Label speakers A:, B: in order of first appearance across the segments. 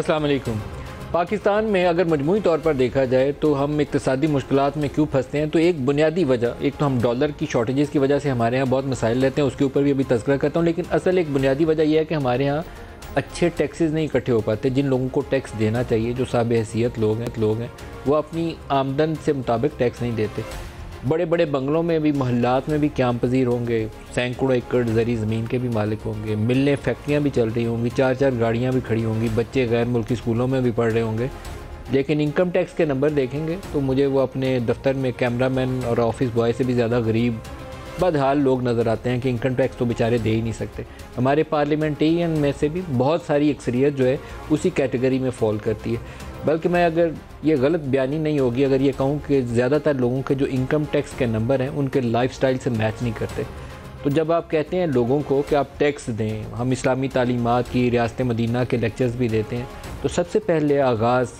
A: अस्सलाम वालेकुम पाकिस्तान में अगर मजमू तौर पर देखा जाए तो हम इकतदी मुश्किल में क्यों फंसते हैं तो एक बुनियादी वजह एक तो हम डॉलर की शॉर्टेज़ की वजह से हमारे यहाँ बहुत मसाइल रहते हैं उसके ऊपर भी अभी तस्करा करता हूँ लेकिन असल एक बुनियादी वजह यह है कि हमारे यहाँ अच्छे टैक्सेस नहीं इकट्ठे हो पाते जिन लोगों को टैक्स देना चाहिए जो साब हैसियत लोग हैं लोग हैं वो अपनी आमदन से मुताबिक टैक्स नहीं देते बड़े बड़े बंगलों में भी मोहल्लात में भी क्या पजीर होंगे सैकड़ों एकड़ जरी ज़मीन के भी मालिक होंगे मिलने फैक्ट्रियाँ भी चल रही होंगी चार चार गाड़ियाँ भी खड़ी होंगी बच्चे गैर मुल्की स्कूलों में भी पढ़ रहे होंगे लेकिन इनकम टैक्स के नंबर देखेंगे तो मुझे वो अपने दफ्तर में कैमरा मैन और ऑफिस बॉय से भी ज़्यादा गरीब बदहाल लोग नज़र आते हैं कि इनकम टैक्स तो बेचारे दे ही नहीं सकते हमारे पार्लियामेंटेरियन में से भी बहुत सारी अक्सरियत जो है उसी कैटेगरी में फॉल करती है बल्कि मैं अगर ये गलत बयानी नहीं होगी अगर ये कहूँ कि ज़्यादातर लोगों के जो इनकम टैक्स के नंबर हैं उनके लाइफ से मैच नहीं करते तो जब आप कहते हैं लोगों को कि आप टैक्स दें हम इस्लामी तालीमत की रियासत मदीना के लेक्चर्स भी देते हैं तो सबसे पहले आगाज़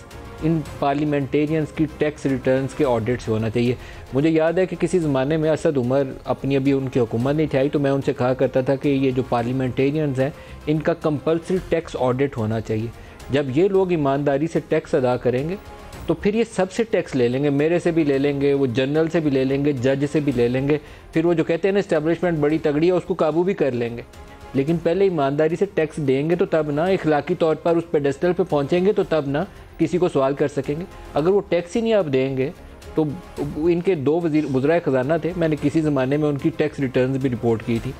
A: इन पार्लिमेंटेरियंस की टैक्स रिटर्न्स के ऑडिट से होना चाहिए मुझे याद है कि किसी ज़माने में असद उमर अपनी अभी उनकी हुकूमत नहीं आई तो मैं उनसे कहा करता था कि ये जो पार्लिमेंटेरियंस हैं इनका कंपलसरी टैक्स ऑडिट होना चाहिए जब ये लोग ईमानदारी से टैक्स अदा करेंगे तो फिर ये सबसे टैक्स ले लेंगे मेरे से भी ले लेंगे वो जनरल से भी ले लेंगे जज से भी ले लेंगे फिर वो जो कहते हैं ना इस्टेब्लिशमेंट बड़ी तगड़ी है उसको काबू भी कर लेंगे लेकिन पहले ईमानदारी से टैक्स देंगे तो तब ना इखलाकी तौर पर उस पेडेस्टल पे पहुंचेंगे तो तब ना किसी को सवाल कर सकेंगे अगर वो टैक्स ही नहीं आप देंगे तो इनके दो वजीर वज्रा ख़जाना थे मैंने किसी ज़माने में उनकी टैक्स रिटर्न भी रिपोर्ट की थी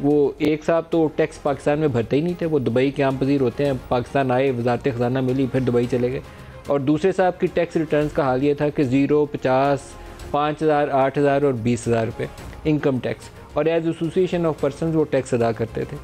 A: वो एक साहब तो टैक्स पाकिस्तान में भरते ही नहीं थे वो दुबई के आम पजीर होते हैं पाकिस्तान आए वजारत ख़जाना मिली फिर दुबई चले गए और दूसरे साहब की टैक्स रिटर्न का हाल ये था कि ज़ीरो पचास पाँच हज़ार आठ हज़ार और बीस हज़ार रुपये इनकम टैक्स और एज एसोसिएशन ऑफ पर्सन वो टैक्स अदा करते थे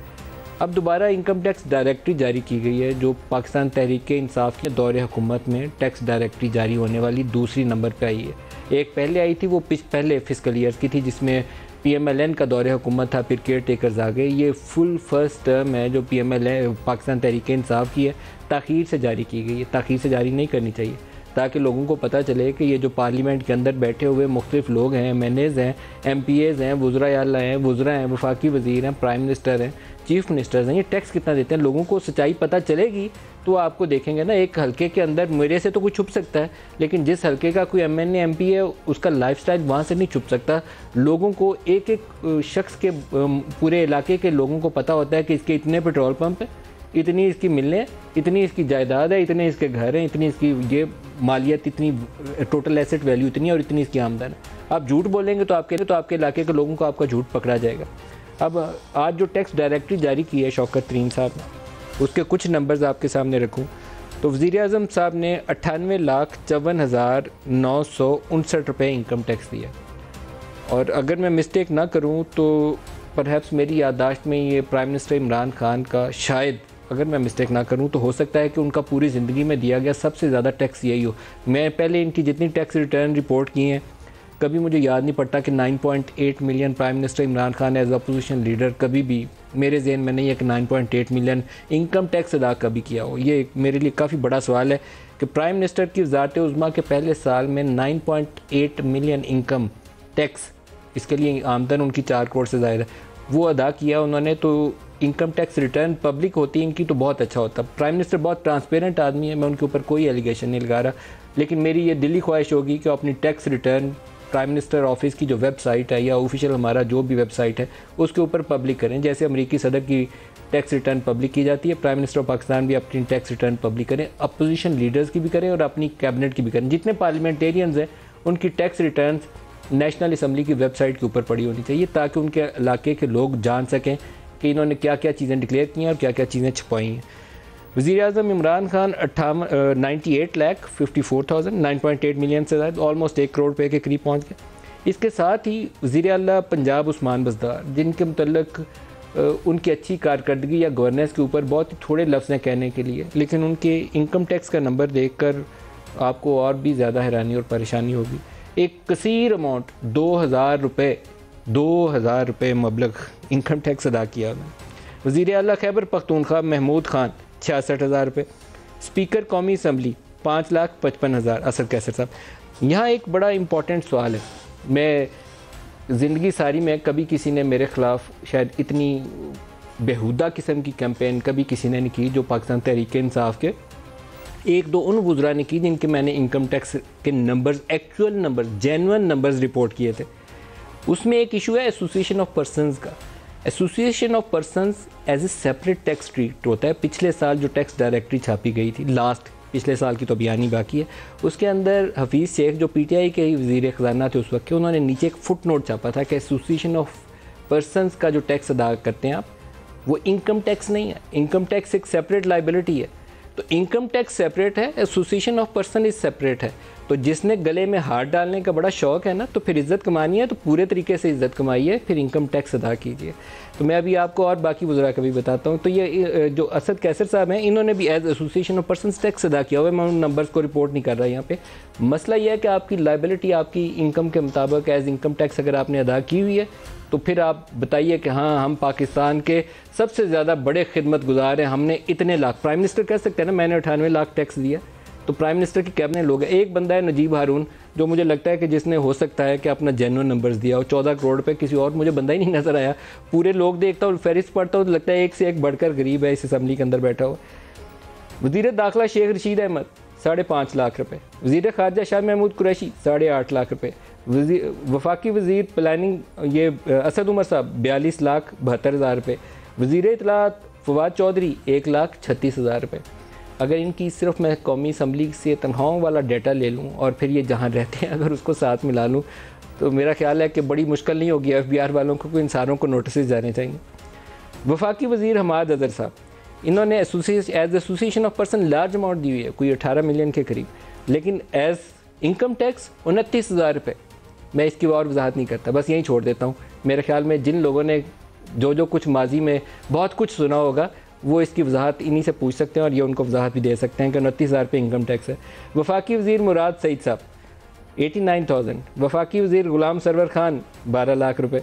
A: अब दोबारा इनकम टैक्स डायरेक्टरी जारी की गई है जो पाकिस्तान तहरीक इंसाफ के दौर हुकूमत में टैक्स डायरेक्टरी जारी होने वाली दूसरी नंबर पर आई है एक पहले आई थी वो पिछ पहले फिजिकल ईयर की थी जिसमें पी एम एल एन का दौरे हुकूमत था फिर केयर टेकर्स आ गए ये फुल फर्स्ट टर्म है जो P M L A Pakistan Tehreek Insaf की है तखीर से जारी की गई है तखीर से जारी नहीं करनी चाहिए ताकि लोगों को पता चले कि ये जो पार्लियामेंट के अंदर बैठे हुए मुख्तफ लोग हैं एम एन एज़ हैं एम पी एज़ हैं वज्रा हैं वज्रा हैं वफाकी वज़ी हैं प्राइम मिनिस्टर हैं चीफ मिनिस्टर्स हैं ये टैक्स कितना देते हैं लोगों को सच्चाई पता चलेगी तो आपको देखेंगे ना एक हल्के के अंदर मेरे से तो कुछ छुप सकता है लेकिन जिस हल्के का कोई एम एन है उसका लाइफ स्टाइल वहाँ से नहीं छुप सकता लोगों को एक एक शख्स के पूरे इलाके के लोगों को पता होता है कि इसके इतने पेट्रोल पंप हैं इतनी इसकी मिलें इतनी इसकी जायदाद है इतने इसके घर हैं इतनी इसकी ये मालियत इतनी टोटल एसेट वैल्यू इतनी और इतनी इसकी आमदन है आप झूठ बोलेंगे तो आपके लिए तो आपके इलाके के लोगों को आपका झूठ पकड़ा जाएगा अब आज जो टैक्स डायरेक्टरी जारी की है शौकत तरीन साहब ने उसके कुछ नंबर्स आपके सामने रखूँ तो वज़ी अजम साहब ने अट्ठानवे लाख चौवन हज़ार नौ सौ उनसठ रुपये इनकम टैक्स दिया और अगर मैं मिस्टेक ना करूँ तो परहैप्स मेरी याददाश्त में ये प्राइम मिनिस्टर इमरान खान का शायद अगर मैं मिस्टेक ना करूं तो हो सकता है कि उनका पूरी ज़िंदगी में दिया गया सबसे ज़्यादा टैक्स यही हो मैं पहले इनकी जितनी टैक्स रिटर्न रिपोर्ट की हैं कभी मुझे याद नहीं पड़ता कि 9.8 million prime minister Imran Khan as opposition leader कभी भी मेरे जहन में नहीं है कि 9.8 मिलियन इनकम टैक्स अदा कभी किया हो ये मेरे लिए काफ़ी बड़ा सवाल है कि प्राइम मिनिस्टर की ज़ात उज़मा के पहले साल में 9.8 मिलियन इनकम टैक्स इसके लिए आमदन उनकी चार करोड़ से ज़्यादा है वो अदा किया उन्होंने तो इनकम टैक्स रिटर्न पब्लिक होती इनकी तो बहुत अच्छा होता प्राइम मिनिस्टर बहुत ट्रांसपेरेंट आदमी है मैं उनके ऊपर कोई एलिगेशन नहीं लगा रहा लेकिन मेरी ये दिली ख्वाहिश होगी कि अपनी tax return prime minister office की जो वेबसाइट है या ऑफिशियल हमारा जो भी वेबसाइट है उसके ऊपर पब्लिक करें जैसे अमरीकी सदर की टैक्स रिटर्न पब्लिक की जाती है प्राइम मिनिस्टर ऑफ पाकिस्तान भी अपनी टैक्स रिटर्न पब्लिक करें अपोजिशन लीडर्स की भी करें और अपनी कैबिनेट की भी करें जितने पार्लियामेंटेरियंस हैं उनकी टैक्स रिटर्न नेशनल असम्बली की वेबसाइट के ऊपर पड़ी होनी चाहिए ताकि उनके इलाके के लोग जान सकें कि इन्होंने क्या क्या चीज़ें डिक्लेयर की हैं और क्या क्या चीज़ें छुपाई हैं वज़ी अजम इमरान खान अट्ठा ninety eight lakh fifty four thousand nine point eight million से ज़्यादा ऑलमोस्ट एक करोड़ रुपये के करीब पहुँच गए इसके साथ ही वज़ी अला पंजाब उस्मान बजदार जिनके मतलब उनकी अच्छी कारकर्दगी या गवर्नेंस के ऊपर बहुत ही थोड़े लफ्ज़ हैं कहने के लिए लेकिन उनके इनकम टैक्स का नंबर देख कर आपको और भी ज़्यादा हैरानी और परेशानी होगी एक कसर अमाउंट दो हज़ार रुपये दो हज़ार रुपये मबलग इनकम टैक्स अदा किया उन्होंने वज़ी अल खैबर पख्तूनख्वा महमूद खान छियासठ हज़ार रुपये स्पीकर कौमी असम्बली पाँच लाख पचपन हज़ार असद कैसर साहब यहाँ एक बड़ा इम्पॉर्टेंट सवाल है मैं ज़िंदगी सारी में कभी किसी ने मेरे ख़िलाफ़ शायद इतनी बेहुदा किस्म की कैंपेन कभी किसी ने नहीं की जो पाकिस्तान तहरीक इंसाफ के एक दो उन गुज़रा ने की जिनके मैंने इनकम टैक्स के numbers actual number genuine numbers report किए थे उसमें एक इशू है एसोसिएशन ऑफ पर्सनस का association of persons as a separate tax treat होता है पिछले साल जो टैक्स डायरेक्टरी छापी गई थी लास्ट पिछले साल की तो अभी आनी बाकी है उसके अंदर हफीज़ शेख जो पीटीआई के वजीर ख़जाना थे उस वक्त के उन्होंने नीचे एक फुट नोट छापा था कि एसोसिएशन ऑफ पर्सनस का जो टैक्स अदा करते हैं आप वो इनकम टैक्स नहीं है इनकम टैक्स एक सेपरेट लाइबिलिटी है तो इनकम टैक्स सेपरेट है association of person is separate है तो जिसने गले में हार डालने का बड़ा शौक है ना तो फिर इज़्ज़त कमानी है तो पूरे तरीके से इज़्ज़त कमाइए फिर इनकम टैक्स अदा कीजिए तो मैं अभी आपको और बाकी वजरा का भी बताता हूँ तो ये जो असद कैसर साहब हैं इन्होंने भी as association of person tax अदा किया हुआ है मैं उन नंबर्स को रिपोर्ट नहीं कर रहा यहाँ पे मसला यह है कि आपकी लाइबिलिटी आपकी इनकम के मुताबिक एज इनकम टैक्स अगर आपने अदा की हुई है तो फिर आप बताइए कि हाँ हम पाकिस्तान के सबसे ज़्यादा बड़े खिदमत गुजार हैं हमने इतने लाख प्राइम मिनिस्टर कह सकते हैं ना मैंने अठानवे लाख टैक्स दिया तो प्राइम मिनिस्टर की कैबिनेट लोग हैं एक बंदा है नजीब हारून जो मुझे लगता है कि जिसने हो सकता है कि अपना जेनुअन नंबर्स दिया और चौदह करोड़ पे किसी और मुझे बंदा ही नहीं नज़र आया पूरे लोग देखता हूँ फहरिस्त पढ़ता हूँ तो लगता है एक से एक बढ़कर गरीब है इस असम्बली के अंदर बैठा हुआ वजीर दाखिला शेख रशीद अहमद साढ़े पाँच लाख रुपये वजीर खारजा शाह महमूद कुरैशी साढ़े आठ लाख रुपये वफाकी वजीर प्लानिंग ये असद उमर साहब बयालीस लाख बहत्तर हज़ार रुपये वजीर इतलात फवाद चौधरी एक लाख छत्तीस हज़ार रुपये अगर इनकी सिर्फ मैं कौमी असम्बली से तनख्वाहों वाला डाटा ले लूँ और फिर ये जहाँ रहते हैं अगर उसको साथ मिला लूँ तो मेरा ख्याल है कि बड़ी मुश्किल नहीं होगी एफ बी आर वालों को इन सारों को नोटिस जाने चाहिए वफाकी वजीर हमाद अजहर साहब इन्होंने as association of person large amount दी हुई है कोई अठारह मिलियन के करीब लेकिन एज़ इनकम टैक्स उनतीस हज़ार रुपये मैं इसकी और वजाहत नहीं करता बस यहीं छोड़ देता हूँ मेरे ख्याल में जिन लोगों ने जो जो कुछ माजी में बहुत कुछ सुना होगा वो इसकी वजाहत इन्हीं से पूछ सकते हैं और ये उनको वजाहत भी दे सकते हैं कि उनतीस हज़ार रुपये इनकम टैक्स है वफाकी वजीर मुराद सईद साहब एटी नाइन थाउजेंड वफाकी वजीर ग़ुलाम सरवर खान बारह लाख रुपये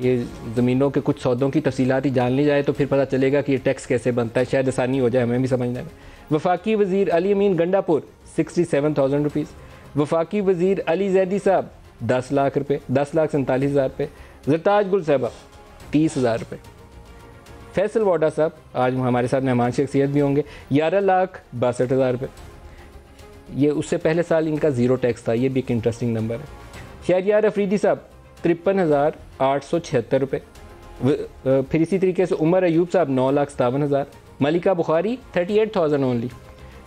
A: ये ज़मीनों के कुछ सौदों की तफसीलात ही जान ली जाए तो फिर पता चलेगा कि ये टैक्स कैसे बनता है शायद आसानी हो जाए हमें भी समझने में वफाकी वजीर Ali Amin Gandapur sixty seven thousand rupees वफाकी वजीर अली जैदी साहब दस लाख रुपए दस लाख सैंतालीस हज़ार रुपये जरताज गुल साहबा तीस हज़ार रुपये फैसल वाडा साहब आज हमारे साथ मेहमान शख्सियत भी होंगे ग्यारह लाख बासठ हज़ार रुपये ये उससे पहले साल इनका ज़ीरो टैक्स था ये भी एक इंटरेस्टिंग नंबर है यार अफरीदी साहब तिरपन हज़ार आठ सौ छिहत्तर रुपये फिर इसी तरीके से उमर अयूब साहब नौ लाख सतावन हज़ार Maleeka Bukhari thirty eight thousand only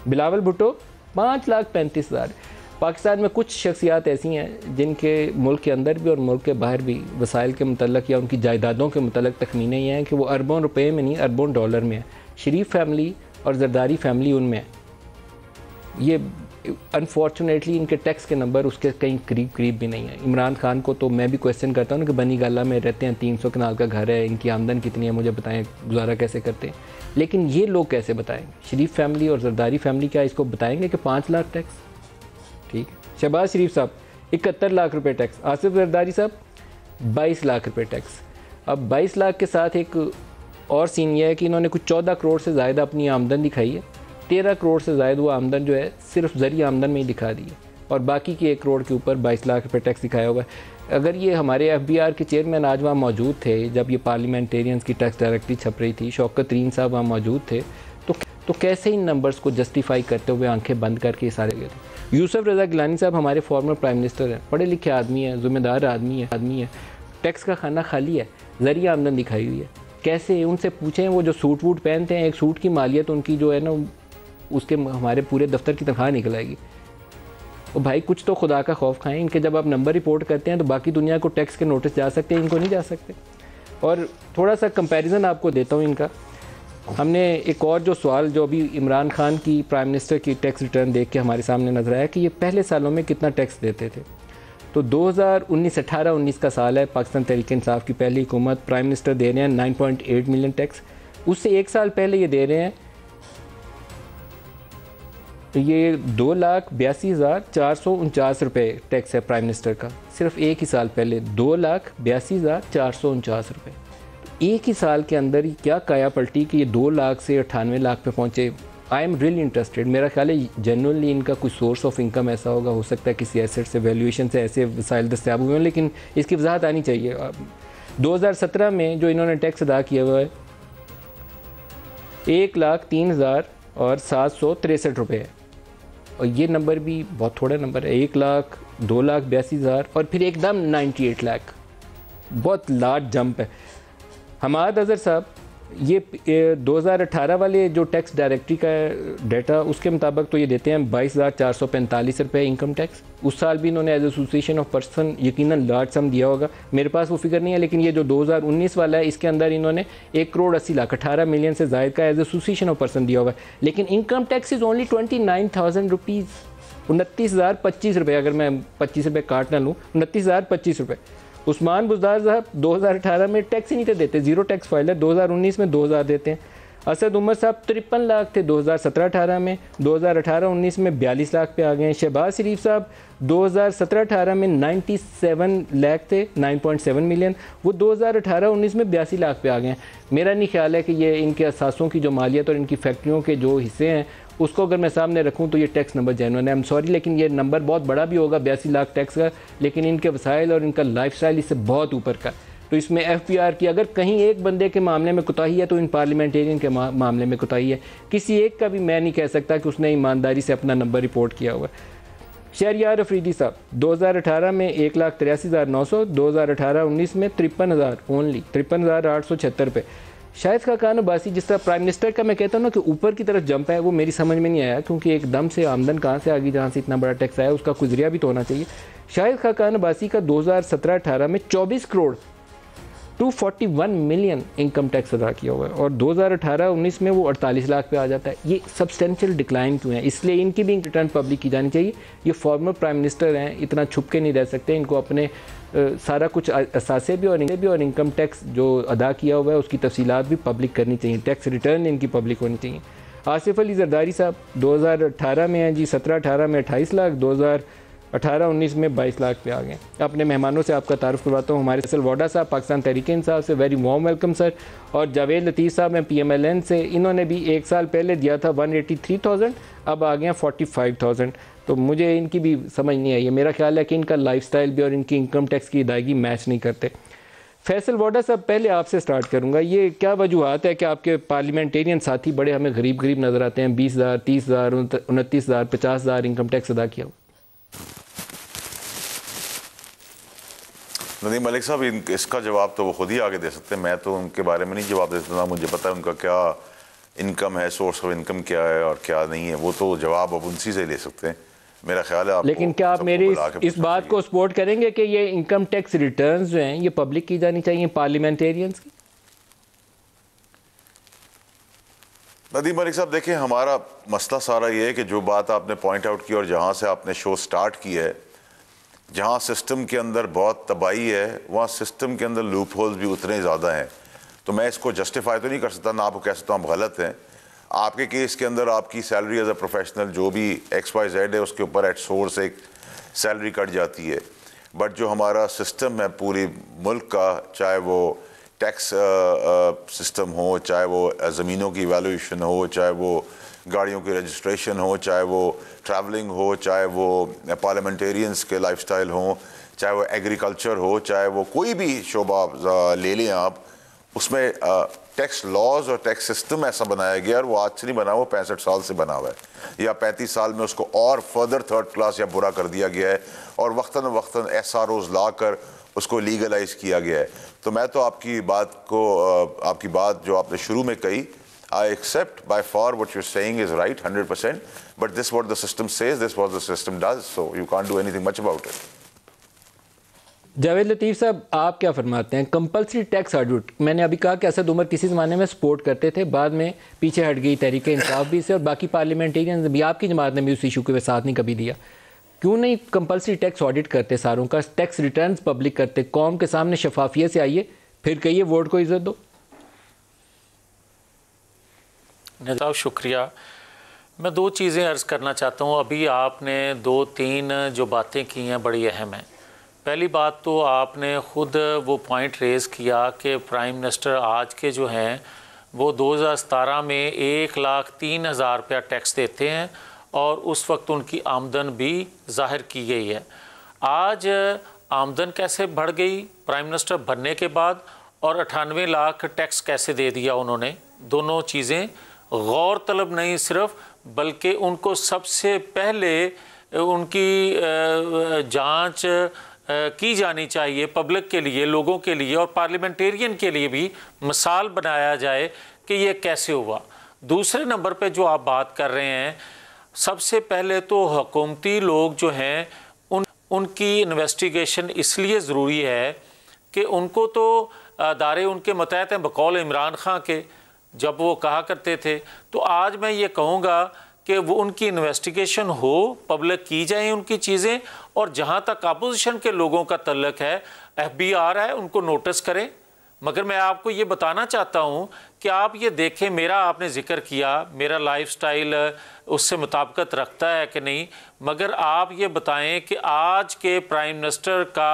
A: Bilawal Bhutto पाँच लाख पैंतीस हज़ार पाकिस्तान में कुछ शख्सियात ऐसी हैं जिनके मुल्क के अंदर भी और मुल्क के बाहर भी वसाइल के मतलब या उनकी जायदादों के मतलब तखमीने ये हैं कि वो अरबों रुपए में नहीं अरबों डॉलर में है शरीफ फैमिली और जरदारी फैमिली उनमें है ये अनफॉर्चुनेटली इनके टैक्स के नंबर उसके कहीं करीब करीब भी नहीं है इमरान खान को तो मैं भी क्वेश्चन करता हूँ कि बनी गाला में रहते हैं तीन सौ किनाल का घर है इनकी आमदन कितनी है मुझे बताएँ गुजारा कैसे करते हैं लेकिन ये लोग कैसे बताएँ शरीफ फैमिली और जरदारी फैमिली क्या इसको बताएँगे कि पाँच लाख टैक्स ठीक शहबाज शरीफ साहब इकहत्तर लाख रुपए टैक्स आसिफ जरदारी साहब बाईस लाख रुपए टैक्स अब बाईस लाख के साथ एक और सीन यह है कि इन्होंने कुछ चौदह करोड़ से ज़्यादा अपनी आमदन दिखाई है तेरह करोड़ से ज्यादा वो आमदन जो है सिर्फ ज़रिए आमदन में ही दिखा दी है और बाकी के एक करोड़ के ऊपर बाईस लाख रुपये टैक्स दिखाया हुआ है अगर ये हमारे एफ बी आर के चेयरमैन आज वहाँ मौजूद थे जब ये पार्लियामेंटेरियंस की टैक्स डायरेक्टरी छप रही थी शौकत तरीन साहब वहाँ मौजूद थे तो कैसे इन नंबर्स को जस्टिफाई करते हुए आंखें बंद करके सारे गए थे यूसुफ रजा गिलानी साहब हमारे फॉर्मर प्राइम मिनिस्टर हैं पढ़े लिखे आदमी हैं जिम्मेदार आदमी है आदमी है टैक्स का खाना खाली है ज़रिया आमदन दिखाई हुई है कैसे उनसे पूछें वो जो सूट वूट पहनते हैं एक सूट की मालियत उनकी जो है ना उसके हमारे पूरे दफ्तर की तनख्वाह निकल आएगी और भाई कुछ तो खुदा का खौफ खाएं इनके जब आप नंबर रिपोर्ट करते हैं तो बाकी दुनिया को टैक्स के नोटिस जा सकते हैं इनको नहीं जा सकते और थोड़ा सा कंपैरिजन आपको देता हूँ इनका हमने एक और जो सवाल जो अभी इमरान खान की प्राइम मिनिस्टर की टैक्स रिटर्न देख के हमारे सामने नजर आया कि ये पहले सालों में कितना टैक्स देते थे तो 2019 18 19 का साल है पाकिस्तान तहरीक इंसाफ की पहली हुकूमत प्राइम मिनिस्टर दे रहे हैं 9.8 मिलियन टैक्स उससे एक साल पहले ये दे रहे हैं तो ये दो लाख बयासी हज़ार चार सौ उनचास रुपये टैक्स है प्राइम मिनिस्टर का सिर्फ एक ही साल पहले दो लाख बयासी हज़ार चार सौ उनचास रुपये एक ही साल के अंदर ही क्या काया पलटी कि ये दो लाख से अट्ठानवे लाख पे पहुँचे आई एम रियली इंटरेस्टेड मेरा ख्याल है जनरली इनका कोई सोर्स ऑफ इनकम ऐसा होगा हो सकता है किसी एसेट से वैल्यूएशन से ऐसे वसाइल दस्तियाब हुए हैं लेकिन इसकी वजाहत आनी चाहिए 2017 में जो इन्होंने टैक्स अदा किया हुआ है एक लाख तीन हज़ार और सात सौ तिरसठ रुपये है और ये नंबर भी बहुत थोड़ा नंबर है एक लाख दो लाख बयासी हज़ार और फिर एकदम नाइन्टी एट लाख बहुत लार्ज जंप है हमाद अजहर साहब ये 2018 वाले जो टैक्स डायरेक्टरी का डाटा उसके मुताबिक तो ये देते हैं बाईस हज़ार चार सौ पैंतालीस रुपये इनकम टैक्स उस साल भी इन्होंने एज एसोसिएशन ऑफ पर्सन यकीनन लार्ज सम दिया होगा मेरे पास वो फिगर नहीं है लेकिन ये जो 2019 वाला है इसके अंदर इन्होंने एक करोड़ अस्सी लाख अठारह मिलियन से जायद का एज एसोसिएशन ऑफ पर्सन दिया होगा लेकिन income tax is only twenty nine thousand rupees उनतीस हज़ार पच्चीस रुपये अगर मैं पच्चीस रुपये काट ना लूँ उनतीस हज़ार पच्चीस रुपये उस्मान बुजदार साहब 2018 में टैक्स ही नहीं थे देते जीरो टैक्स फाइल है 2019 में 2000 देते हैं असद उमर साहब तिरपन लाख थे 2017-18 में 2018-19 में 42 लाख पे आ गए हैं शहबाज शरीफ साहब 2017-18 में 97 लाख थे 9.7 मिलियन वो 2018-19 में बयासी लाख पे आ गए हैं मेरा नहीं ख्याल है कि ये इनके असासों की जो मालियत और इनकी फैक्ट्रियों के जो हिस्से हैं उसको अगर मैं सामने रखूँ तो ये टैक्स नंबर जैनवन है एम सॉरी लेकिन ये नंबर बहुत बड़ा भी होगा बयासी लाख टैक्स का लेकिन इनके वसाइल और इनका लाइफ इससे बहुत ऊपर का तो इसमें एफ पी आर की अगर कहीं एक बंदे के मामले में कोताही है तो इन पार्लियामेंटेरियन के मामले में कोताही है किसी एक का भी मैं नहीं कह सकता कि उसने ईमानदारी से अपना नंबर रिपोर्ट किया हुआ शहरियार अफरीदी साहब 2018 में एक लाख तिरासी हज़ार नौ सौ दो हज़ार अठारह उन्नीस में तिरपन हज़ार ओनली तिरपन हज़ार आठ सौ छहत्तर पे शाहिद खाकान बासी जिस तरह प्राइम मिनिस्टर का मैं कहता हूँ ना कि ऊपर की तरफ जंप है वो मेरी समझ में नहीं आया क्योंकि एकदम से आमदन कहाँ से आ गई जहाँ से इतना बड़ा टैक्स आया उसका कुछ भी तो होना चाहिए शाहिद खाकान बासी का दो हज़ार में चौबीस करोड़ 241 मिलियन इनकम टैक्स अदा किया हुआ है और 2018-19 में वो 48 लाख पे आ जाता है ये सब्सटेंशियल डिक्लाइन क्यों है इसलिए इनकी भी रिटर्न पब्लिक की जानी चाहिए ये फॉर्मर प्राइम मिनिस्टर हैं इतना छुप के नहीं रह सकते इनको अपने सारा कुछ असासे भी और भी और इनकम टैक्स जो अदा किया हुआ है उसकी तफसीत भी पब्लिक करनी चाहिए टैक्स रिटर्न इनकी पब्लिक होनी चाहिए आसिफ अली जरदारी साहब दो में हैं जी सत्रह अठारह में अट्ठाईस लाख दो अठारह उन्नीस में बाईस लाख पे आ गए अपने मेहमानों से आपका तारुफ करवाता हूँ हमारे असल वाडा साहब पाकिस्तान तहरीक साहब से वेरी वार्म वेलकम सर और जावेद लतीफ़ साहब हैं पी एम एल एन से इन्होंने भी एक साल पहले दिया था वन एटी थ्री थाउजेंड अब आ गया फोर्टी फाइव थाउजेंड तो मुझे इनकी भी समझ नहीं आई है मेरा ख्याल है कि इनका लाइफ स्टाइल भी और इनकी इनकम टैक्स की अदायगी मैच नहीं करते फैसल वाडा साहब पहले आपसे स्टार्ट करूंगा ये क्या वजूहत है कि आपके पार्लियामेंटेरियन साथी बड़े हमें गरीब गरीब नज़र आते हैं बीस हज़ार तीस हज़ार उनतीस हज़ार पचास हज़ार इनकम टैक्स अदा किया हुआ
B: नदीम मलिक साहब इसका जवाब तो वो खुद ही आगे दे सकते हैं मैं तो उनके बारे में नहीं जवाब दे सकता मुझे पता है उनका क्या इनकम है सोर्स ऑफ इनकम क्या है और क्या नहीं है वो तो जवाब अब उनसी से ले सकते हैं मेरा ख्याल है आप लेकिन
A: क्या आप मेरी इस, इस बात को सपोर्ट करेंगे कि ये इनकम टैक्स रिटर्न जो हैं ये पब्लिक की जानी चाहिए पार्लियामेंटेरियंस की
B: नदीम मलिक साहब देखिए हमारा मसला सारा ये है कि जो बात आपने पॉइंट आउट की और जहाँ से आपने शो स्टार्ट किया है जहाँ सिस्टम के अंदर बहुत तबाही है वहाँ सिस्टम के अंदर लूप होल्स भी उतने ज़्यादा हैं तो मैं इसको जस्टिफाई तो नहीं कर सकता ना आपको कह सकता आप गलत हैं आपके केस के अंदर आपकी सैलरी एज ए प्रोफेशनल जो भी एक्स वाई जेड है उसके ऊपर एट सोर्स एक सैलरी कट जाती है बट जो हमारा सिस्टम है पूरी मुल्क का चाहे वो टैक्स सिस्टम हो चाहे वो ज़मीनों की वैल्यूशन हो चाहे वो गाड़ियों की रजिस्ट्रेशन हो चाहे वो ट्रैवलिंग हो चाहे वो पार्लियामेंटेरियंस के लाइफस्टाइल हो चाहे वो एग्रीकल्चर हो चाहे वो कोई भी शोबा ले लें आप उसमें टैक्स लॉज और टैक्स सिस्टम ऐसा बनाया गया और वो आज से नहीं बना वो पैंसठ साल से बना हुआ है या पैंतीस साल में उसको और फर्दर थर्ड क्लास या बुरा कर दिया गया है और वक्ता वक्ता एस आर ओज ला कर उसको लीगलाइज किया गया है तो मैं तो आपकी बात को आपकी बात जो आपने शुरू में कही I accept by far what you're saying is right, 100%, but this is what the system says, this is what the system does, so you can't do anything much about it.
A: Javed लतीफ़ साहब आप क्या फरमाते हैं कंपलसरी टैक्स हार्डवुड मैंने अभी कहा कि असद उमर किसी ज़माने में सपोर्ट करते थे बाद में पीछे हट गई तहरीक इंसाफ भी से और बाकी पार्लियामेंटेरियन भी आपकी जमात ने भी उस इशू के वे साथ नहीं कभी दिया क्यों नहीं कंपलसरी टैक्स ऑडिट करते सारों का टैक्स रिटर्न पब्लिक करते कौम के सामने शफाफियत से आइए फिर कहिए वोट को इज्जत दो
C: निदा शुक्रिया मैं दो चीज़ें अर्ज़ करना चाहता हूँ अभी आपने दो तीन जो बातें की हैं बड़ी अहम हैं पहली बात तो आपने ख़ुद वो पॉइंट रेज़ किया कि प्राइम मिनिस्टर आज के जो हैं वो सतारह में एक लाख तीन हज़ार रुपया टैक्स देते हैं और उस वक्त उनकी आमदन भी जाहिर की गई है आज आमदन कैसे बढ़ गई प्राइम मिनिस्टर बनने के बाद और अठानवे लाख टैक्स कैसे दे दिया उन्होंने दोनों चीज़ें गौर तलब नहीं सिर्फ बल्कि उनको सबसे पहले उनकी जांच की जानी चाहिए पब्लिक के लिए लोगों के लिए और पार्लियामेंटेरियन के लिए भी मिसाल बनाया जाए कि ये कैसे हुआ दूसरे नंबर पे जो आप बात कर रहे हैं सबसे पहले तो हकूमती लोग जो हैं उन उनकी इन्वेस्टिगेशन इसलिए ज़रूरी है कि उनको तो अदारे उनके मतहत हैं बकौल इमरान खां के जब वो कहा करते थे तो आज मैं ये कहूँगा कि वो उनकी इन्वेस्टिगेशन हो पब्लिक की जाए उनकी चीज़ें और जहाँ तक अपोजिशन के लोगों का तल्लक है एफ बी आ रहा है उनको नोटिस करें मगर मैं आपको ये बताना चाहता हूँ कि आप ये देखें मेरा आपने ज़िक्र किया मेरा लाइफ स्टाइल उससे मुताबकत रखता है कि नहीं मगर आप ये बताएं कि आज के प्राइम मिनिस्टर का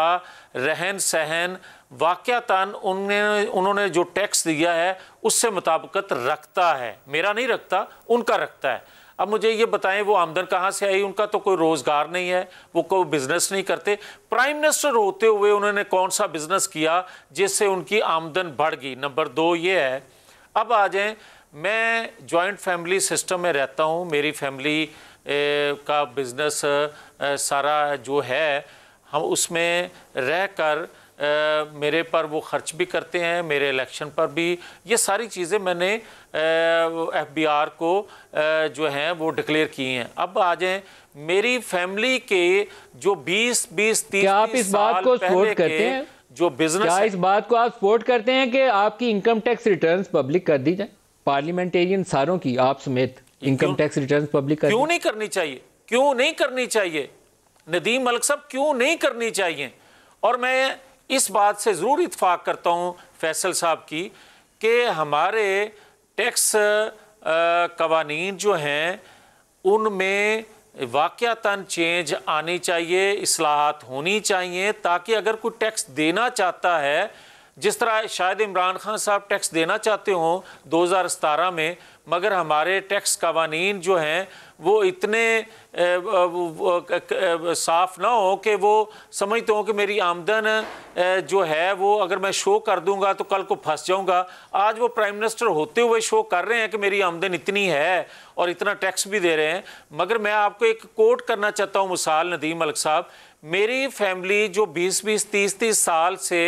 C: रहन सहन वाक़ता उन्होंने उन्होंने जो टैक्स दिया है उससे मुताबकत रखता है मेरा नहीं रखता उनका रखता है अब मुझे ये बताएं वो आमदन कहाँ से आई उनका तो कोई रोज़गार नहीं है वो कोई बिज़नेस नहीं करते प्राइम मिनिस्टर होते हुए उन्होंने कौन सा बिज़नेस किया जिससे उनकी आमदन बढ़ गई नंबर दो ये है अब आ जाएं मैं जॉइंट फैमिली सिस्टम में रहता हूँ मेरी फैमिली का बिज़नेस सारा जो है हम उसमें रह कर मेरे पर वो खर्च भी करते हैं मेरे इलेक्शन पर भी ये सारी चीज़ें मैंने एफ बी आर को जो हैं वो डिक्लेयर की हैं अब आ जाएँ मेरी फैमिली के जो 20 बीस तीस आप इस बात को सपोर्ट करते हैं जो बिजनेस क्या इस
A: बात को आप सपोर्ट करते हैं कि आपकी इनकम टैक्स रिटर्न्स पब्लिक कर दी जाए पार्लियामेंटेरियन सारों की आप समेत इनकम टैक्स रिटर्न्स पब्लिक कर क्यों
C: नहीं करनी चाहिए क्यों नहीं करनी चाहिए नदीम मलिक साहब क्यों नहीं करनी चाहिए और मैं इस बात से ज़रूर इतफाक़ करता हूँ फैसल साहब की कि हमारे टैक्स कवानी जो हैं उनमें वाक़ता चेंज आनी चाहिए असलाहत होनी चाहिए ताकि अगर कोई टैक्स देना चाहता है जिस तरह शायद इमरान खान साहब टैक्स देना चाहते हों दो हज़ार सतारह में मगर हमारे टैक्स कवानी जो हैं वो इतने साफ ना हो कि वो समझते हो कि मेरी आमदन जो है वो अगर मैं शो कर दूंगा तो कल को फंस जाऊंगा आज वो प्राइम मिनिस्टर होते हुए शो कर रहे हैं कि मेरी आमदन इतनी है और इतना टैक्स भी दे रहे हैं मगर मैं आपको एक कोट करना चाहता हूँ मिसाल नदीम मलिक साहब मेरी फैमिली जो 20 20 30 30 साल से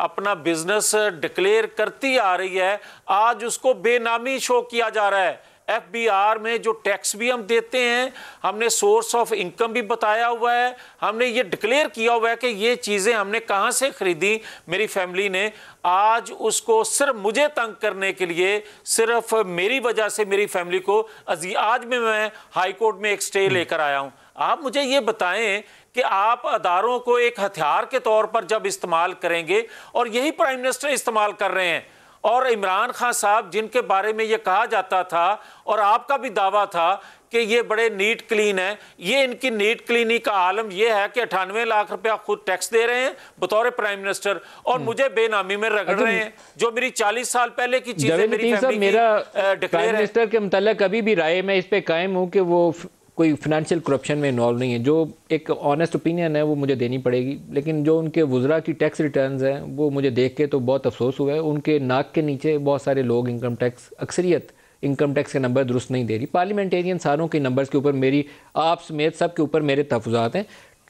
C: अपना बिजनेस डिक्लेयर करती आ रही है आज उसको बेनामी शो किया जा रहा है आर में जो टैक्स भी हम देते हैं हमने सोर्स ऑफ इनकम भी बताया हुआ है हमने ये डिक्लेयर किया हुआ है कि ये चीज़ें हमने कहाँ से ख़रीदी मेरी फैमिली ने आज उसको सिर्फ मुझे तंग करने के लिए सिर्फ मेरी वजह से मेरी फैमिली को आज में मैं हाई कोर्ट में एक स्टे हम्म। लेकर आया हूँ आप मुझे ये बताएं कि आप अदारों को एक हथियार के तौर पर जब इस्तेमाल करेंगे और यही प्राइम मिनिस्टर इस्तेमाल कर रहे हैं और इमरान खान साहब जिनके बारे में ये कहा जाता था और आपका भी दावा था कि ये बड़े नीट क्लीन हैं ये इनकी नीट क्लीनी का आलम ये है कि अठानवे लाख रुपया खुद टैक्स दे रहे हैं बतौर प्राइम मिनिस्टर और हम्म। मुझे बेनामी में रगड़ अच्छा, रहे हैं जो मेरी चालीस साल पहले की चीजें मेरी फैमिली मेरा प्राइम मिनिस्टर
A: के मतलब अभी भी राय में इस पर कायम हूँ कि वो कोई फिनंशियल करप्शन में इन्वॉल्व नहीं है जो एक ऑनेस्ट ओपिनियन है वो मुझे देनी पड़ेगी लेकिन जो उनके वज़रा की टैक्स रिटर्न्स हैं वो मुझे देख के तो बहुत अफसोस हुआ है उनके नाक के नीचे बहुत सारे लोग इनकम टैक्स अक्सरियत इनकम टैक्स के नंबर दुरुस्त नहीं दे रही पार्लियामेंटेरियन सारों के नंबर्स के ऊपर मेरी आप समेत सब के ऊपर मेरे तफजात हैं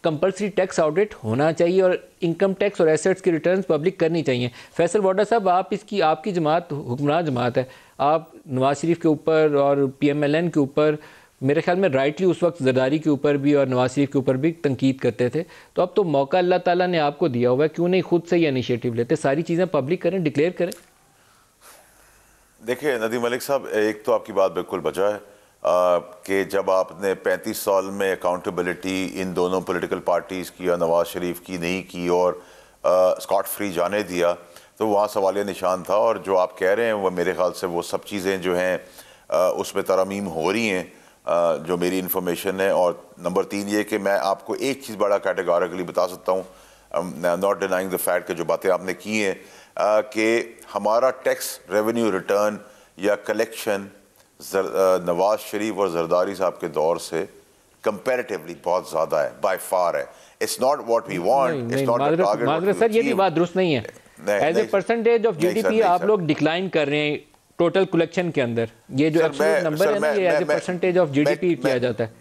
A: कंपलसरी टैक्स ऑडिट होना चाहिए और इनकम टैक्स और एसेट्स की रिटर्न पब्लिक करनी चाहिए फैसल वाडा साहब आप इसकी आपकी जमात हुक्मरान जमात है आप नवाज शरीफ के ऊपर और पी एम एल एन के ऊपर मेरे ख्याल में राइटली उस वक्त जरदारी के ऊपर भी और नवाज शरीफ के ऊपर भी तनकीद करते थे तो अब तो मौका अल्लाह ताला ने आपको दिया हुआ है क्यों नहीं खुद से ही इनिशिएटिव लेते सारी चीज़ें पब्लिक करें डिक्लेयर करें
B: देखिए नदी मलिक साहब एक तो आपकी बात बिल्कुल बचा है कि जब आपने पैंतीस साल में अकाउंटेबिलिटी इन दोनों पोलिटिकल पार्टीज़ की और नवाज़ शरीफ की नहीं की और स्कॉट फ्री जाने दिया तो वहाँ सवाल निशान था और जो आप कह रहे हैं वह मेरे ख्याल से वो सब चीज़ें जो हैं उसमें तरमीम हो रही हैं जो मेरी इन्फॉर्मेशन है और नंबर तीन ये कि मैं आपको एक चीज़ बड़ा कैटेगोरिकली बता सकता हूँ नॉट डिनाइंग द फैक्ट के जो बातें आपने की हैं कि हमारा टैक्स रेवेन्यू रिटर्न या कलेक्शन नवाज शरीफ और जरदारी साहब के दौर से कंपेरेटिवली बहुत ज़्यादा है बाई फार है it's not what we want it's not sir ये भी
A: बात दुरुस्त नहीं है as a percentage of GDP आप लोग डिक्लाइन कर रहे हैं टोटल कलेक्शन के अंदर ये जो एब्सोल्यूट नंबर है ना ये as a percentage of GDP किया जाता है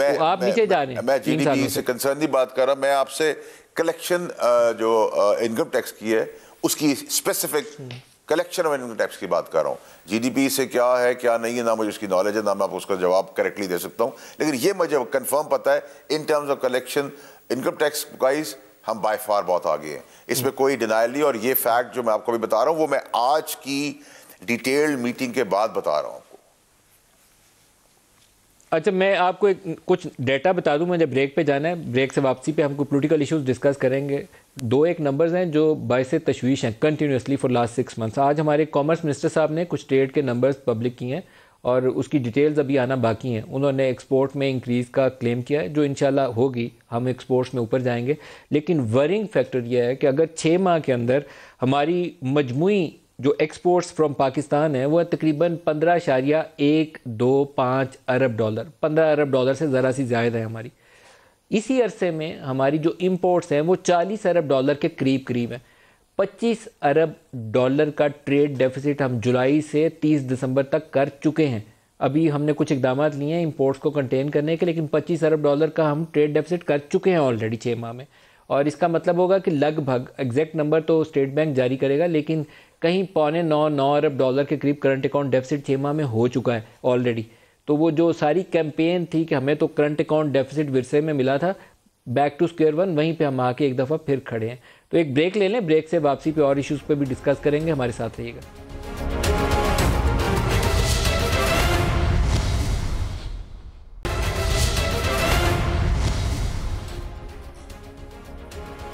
B: मैं, तो आप मैं, नीचे जा रहे हैं मैं जीडीपी से कंसर्न नहीं बात कर रहा मैं आपसे कलेक्शन जो इनकम टैक्स की है उसकी specific collection of income tax की बात कर रहा हूँ जीडीपी से क्या है क्या नहीं है ना मुझे उसकी नॉलेज है ना मैं आपको उसका जवाब करेक्टली दे सकता हूँ लेकिन ये मुझे कन्फर्म पता है in terms of collection income tax wise हम बाय फार बहुत आगे हैं इसमें हम्म। कोई डिनाइल नहीं और ये फैक्ट जो मैं आपको अभी बता रहा हूँ वो मैं आज की डिटेल्ड मीटिंग के बाद बता रहा हूँ
A: आपको अच्छा मैं आपको एक कुछ डेटा बता दूं मुझे ब्रेक पे जाना है ब्रेक से वापसी पे हमको पोलिटिकल इश्यूज डिस्कस करेंगे दो एक नंबर्स हैं जो बाईस तशवीश हैं continuously for last six months आज हमारे कॉमर्स मिनिस्टर साहब ने कुछ ट्रेड के नंबर्स पब्लिक किए हैं और उसकी डिटेल्स अभी आना बाकी हैं उन्होंने एक्सपोर्ट में इंक्रीज़ का क्लेम किया है जो इन होगी हम एक्सपोर्ट्स में ऊपर जाएंगे लेकिन वरिंग फैक्टर यह है कि अगर छः माह के अंदर हमारी मजमू जो एक्सपोर्ट्स फ्रॉम पाकिस्तान है वह तकरीबन पंद्रह शारिया एक दो पाँच अरब डॉलर पंद्रह अरब डॉलर से ज़रा सी ज़्यादा है हमारी इसी अरसे में हमारी जो इम्पोर्ट्स हैं वो चालीस अरब डॉलर के करीब करीब हैं पच्चीस अरब डॉलर का ट्रेड डेफिसिट हम जुलाई से तीस दिसंबर तक कर चुके हैं अभी हमने कुछ इकदाम लिए हैं इम्पोर्ट्स को कंटेन करने के लेकिन पच्चीस अरब डॉलर का हम ट्रेड डेफिसिट कर चुके हैं ऑलरेडी छः माह में और इसका मतलब होगा कि लगभग एग्जैक्ट नंबर तो स्टेट बैंक जारी करेगा लेकिन कहीं पौने नौ नौ अरब डॉलर के करीब करंट अकाउंट डेफिसिट छः माह में हो चुका है ऑलरेडी तो वो जो सारी कैंपेन थी कि हमें तो करंट अकाउंट डेफिसिट विरसे में मिला था बैक टू स्क्वेयर वन वहीं पे हम आके एक दफ़ा फिर खड़े हैं तो एक ब्रेक ले लें ब्रेक से वापसी पे और इश्यूज़ पे भी डिस्कस करेंगे हमारे साथ रहिएगा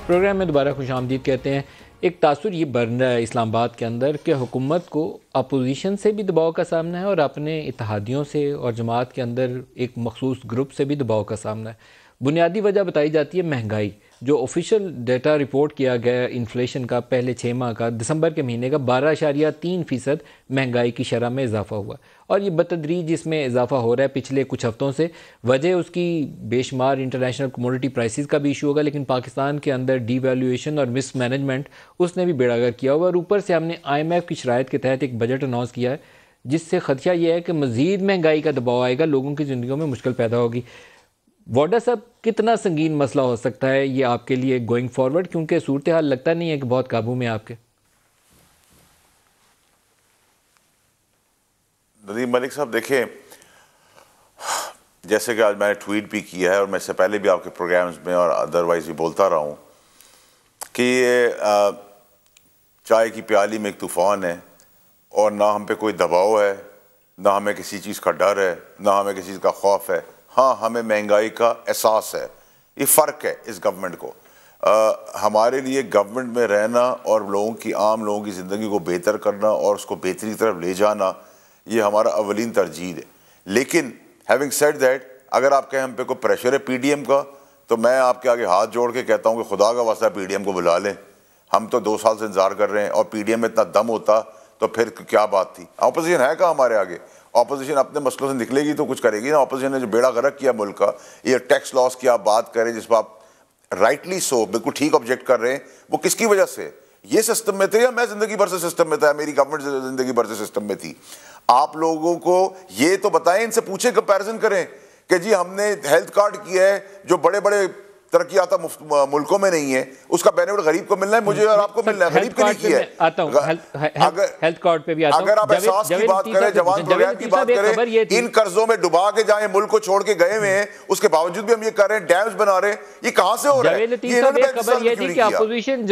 A: प्रोग्राम में दोबारा खुश आमदीद कहते हैं एक तासर ये बन रहा है इस्लामाबाद के अंदर कि हुकूमत को अपोजिशन से भी दबाव का सामना है और अपने इतिहादियों से और जमात के अंदर एक मखसूस ग्रुप से भी दबाव का सामना है बुनियादी वजह बताई जाती है महंगाई जो ऑफिशियल डेटा रिपोर्ट किया गया इन्फ्लेशन का पहले छः माह का दिसंबर के महीने का बारह अशारिया तीन फ़ीसद महंगाई की शरह में इजाफा हुआ और ये बतदरीज इसमें इजाफा हो रहा है पिछले कुछ हफ्तों से वजह उसकी बेशुमार इंटरनेशनल कमोडिटी प्राइसिस का भी इशू होगा लेकिन पाकिस्तान के अंदर डीवैल्यूएशन और मिसमैनेजमेंट उसने भी बेड़ागर किया हुआ और ऊपर से हमने एफ़ की शरात के तहत एक बजट अनाउंस किया है जिससे खदशा यह है कि मज़ीद महंगाई का दबाव आएगा लोगों की ज़िंदगी में मुश्किल पैदा होगी वाडा साहब कितना संगीन मसला हो सकता है ये आपके लिए गोइंग फॉरवर्ड क्योंकि सूरत हाल लगता नहीं है कि बहुत काबू में आपके
B: नदीम मलिक साहब देखें जैसे कि आज मैंने ट्वीट भी किया है और मैं इससे पहले भी आपके प्रोग्राम्स में और अदरवाइज भी बोलता रहा हूँ कि ये चाय की प्याली में एक तूफ़ान है और ना हम पे कोई दबाव है ना हमें किसी चीज़ का डर है ना हमें किसी चीज़ का खौफ है हाँ हमें महंगाई का एहसास है ये फ़र्क है इस गवर्नमेंट को आ, हमारे लिए गवर्नमेंट में रहना और लोगों की आम लोगों की ज़िंदगी को बेहतर करना और उसको बेहतरी तरफ ले जाना ये हमारा अवलिन तरजीह है लेकिन हैविंग सेट दैट अगर आप कहें हम पे कोई प्रेशर है पी का तो मैं आपके आगे हाथ जोड़ के कहता हूँ कि खुदा का वास्ता पी को बुला लें हम तो दो साल से इंतजार कर रहे हैं और पी में इतना दम होता तो फिर क्या बात थी अपोजिशन है क्या हमारे आगे अपोजिशन अपने मसलों से निकलेगी तो कुछ करेगी ना ऑपोजिशन ने जो बेड़ा गर्क किया मुल्क का ये टैक्स लॉस की आप बात करें जिस पर आप राइटली सो बिल्कुल ठीक ऑब्जेक्ट कर रहे हैं वो किसकी वजह से ये सिस्टम में थे या मैं जिंदगी भर से सिस्टम में था मेरी गवर्नमेंट जिंदगी भर से सिस्टम में थी आप लोगों को ये तो बताएं इनसे पूछे कंपेरिजन करें कि जी हमने हेल्थ कार्ड किया है जो बड़े बड़े तरक्याता मुल्कों में नहीं है उसका बेनिफिट गरीब
A: को मिलना है मुझे और आपको मिलना है गरीब के लिए की है अगर हेल्थ कार्ड पे भी आता अगर आप एहसास की बात करें जवान प्रोग्राम की बात करें इन
B: कर्जों में डुबा के जाए मुल्क को छोड़ के गए हुए हैं उसके बावजूद भी हम ये कर रहे हैं डैम्स बना रहे हैं ये कहाँ से हो रहा है कि
A: अपोजिशन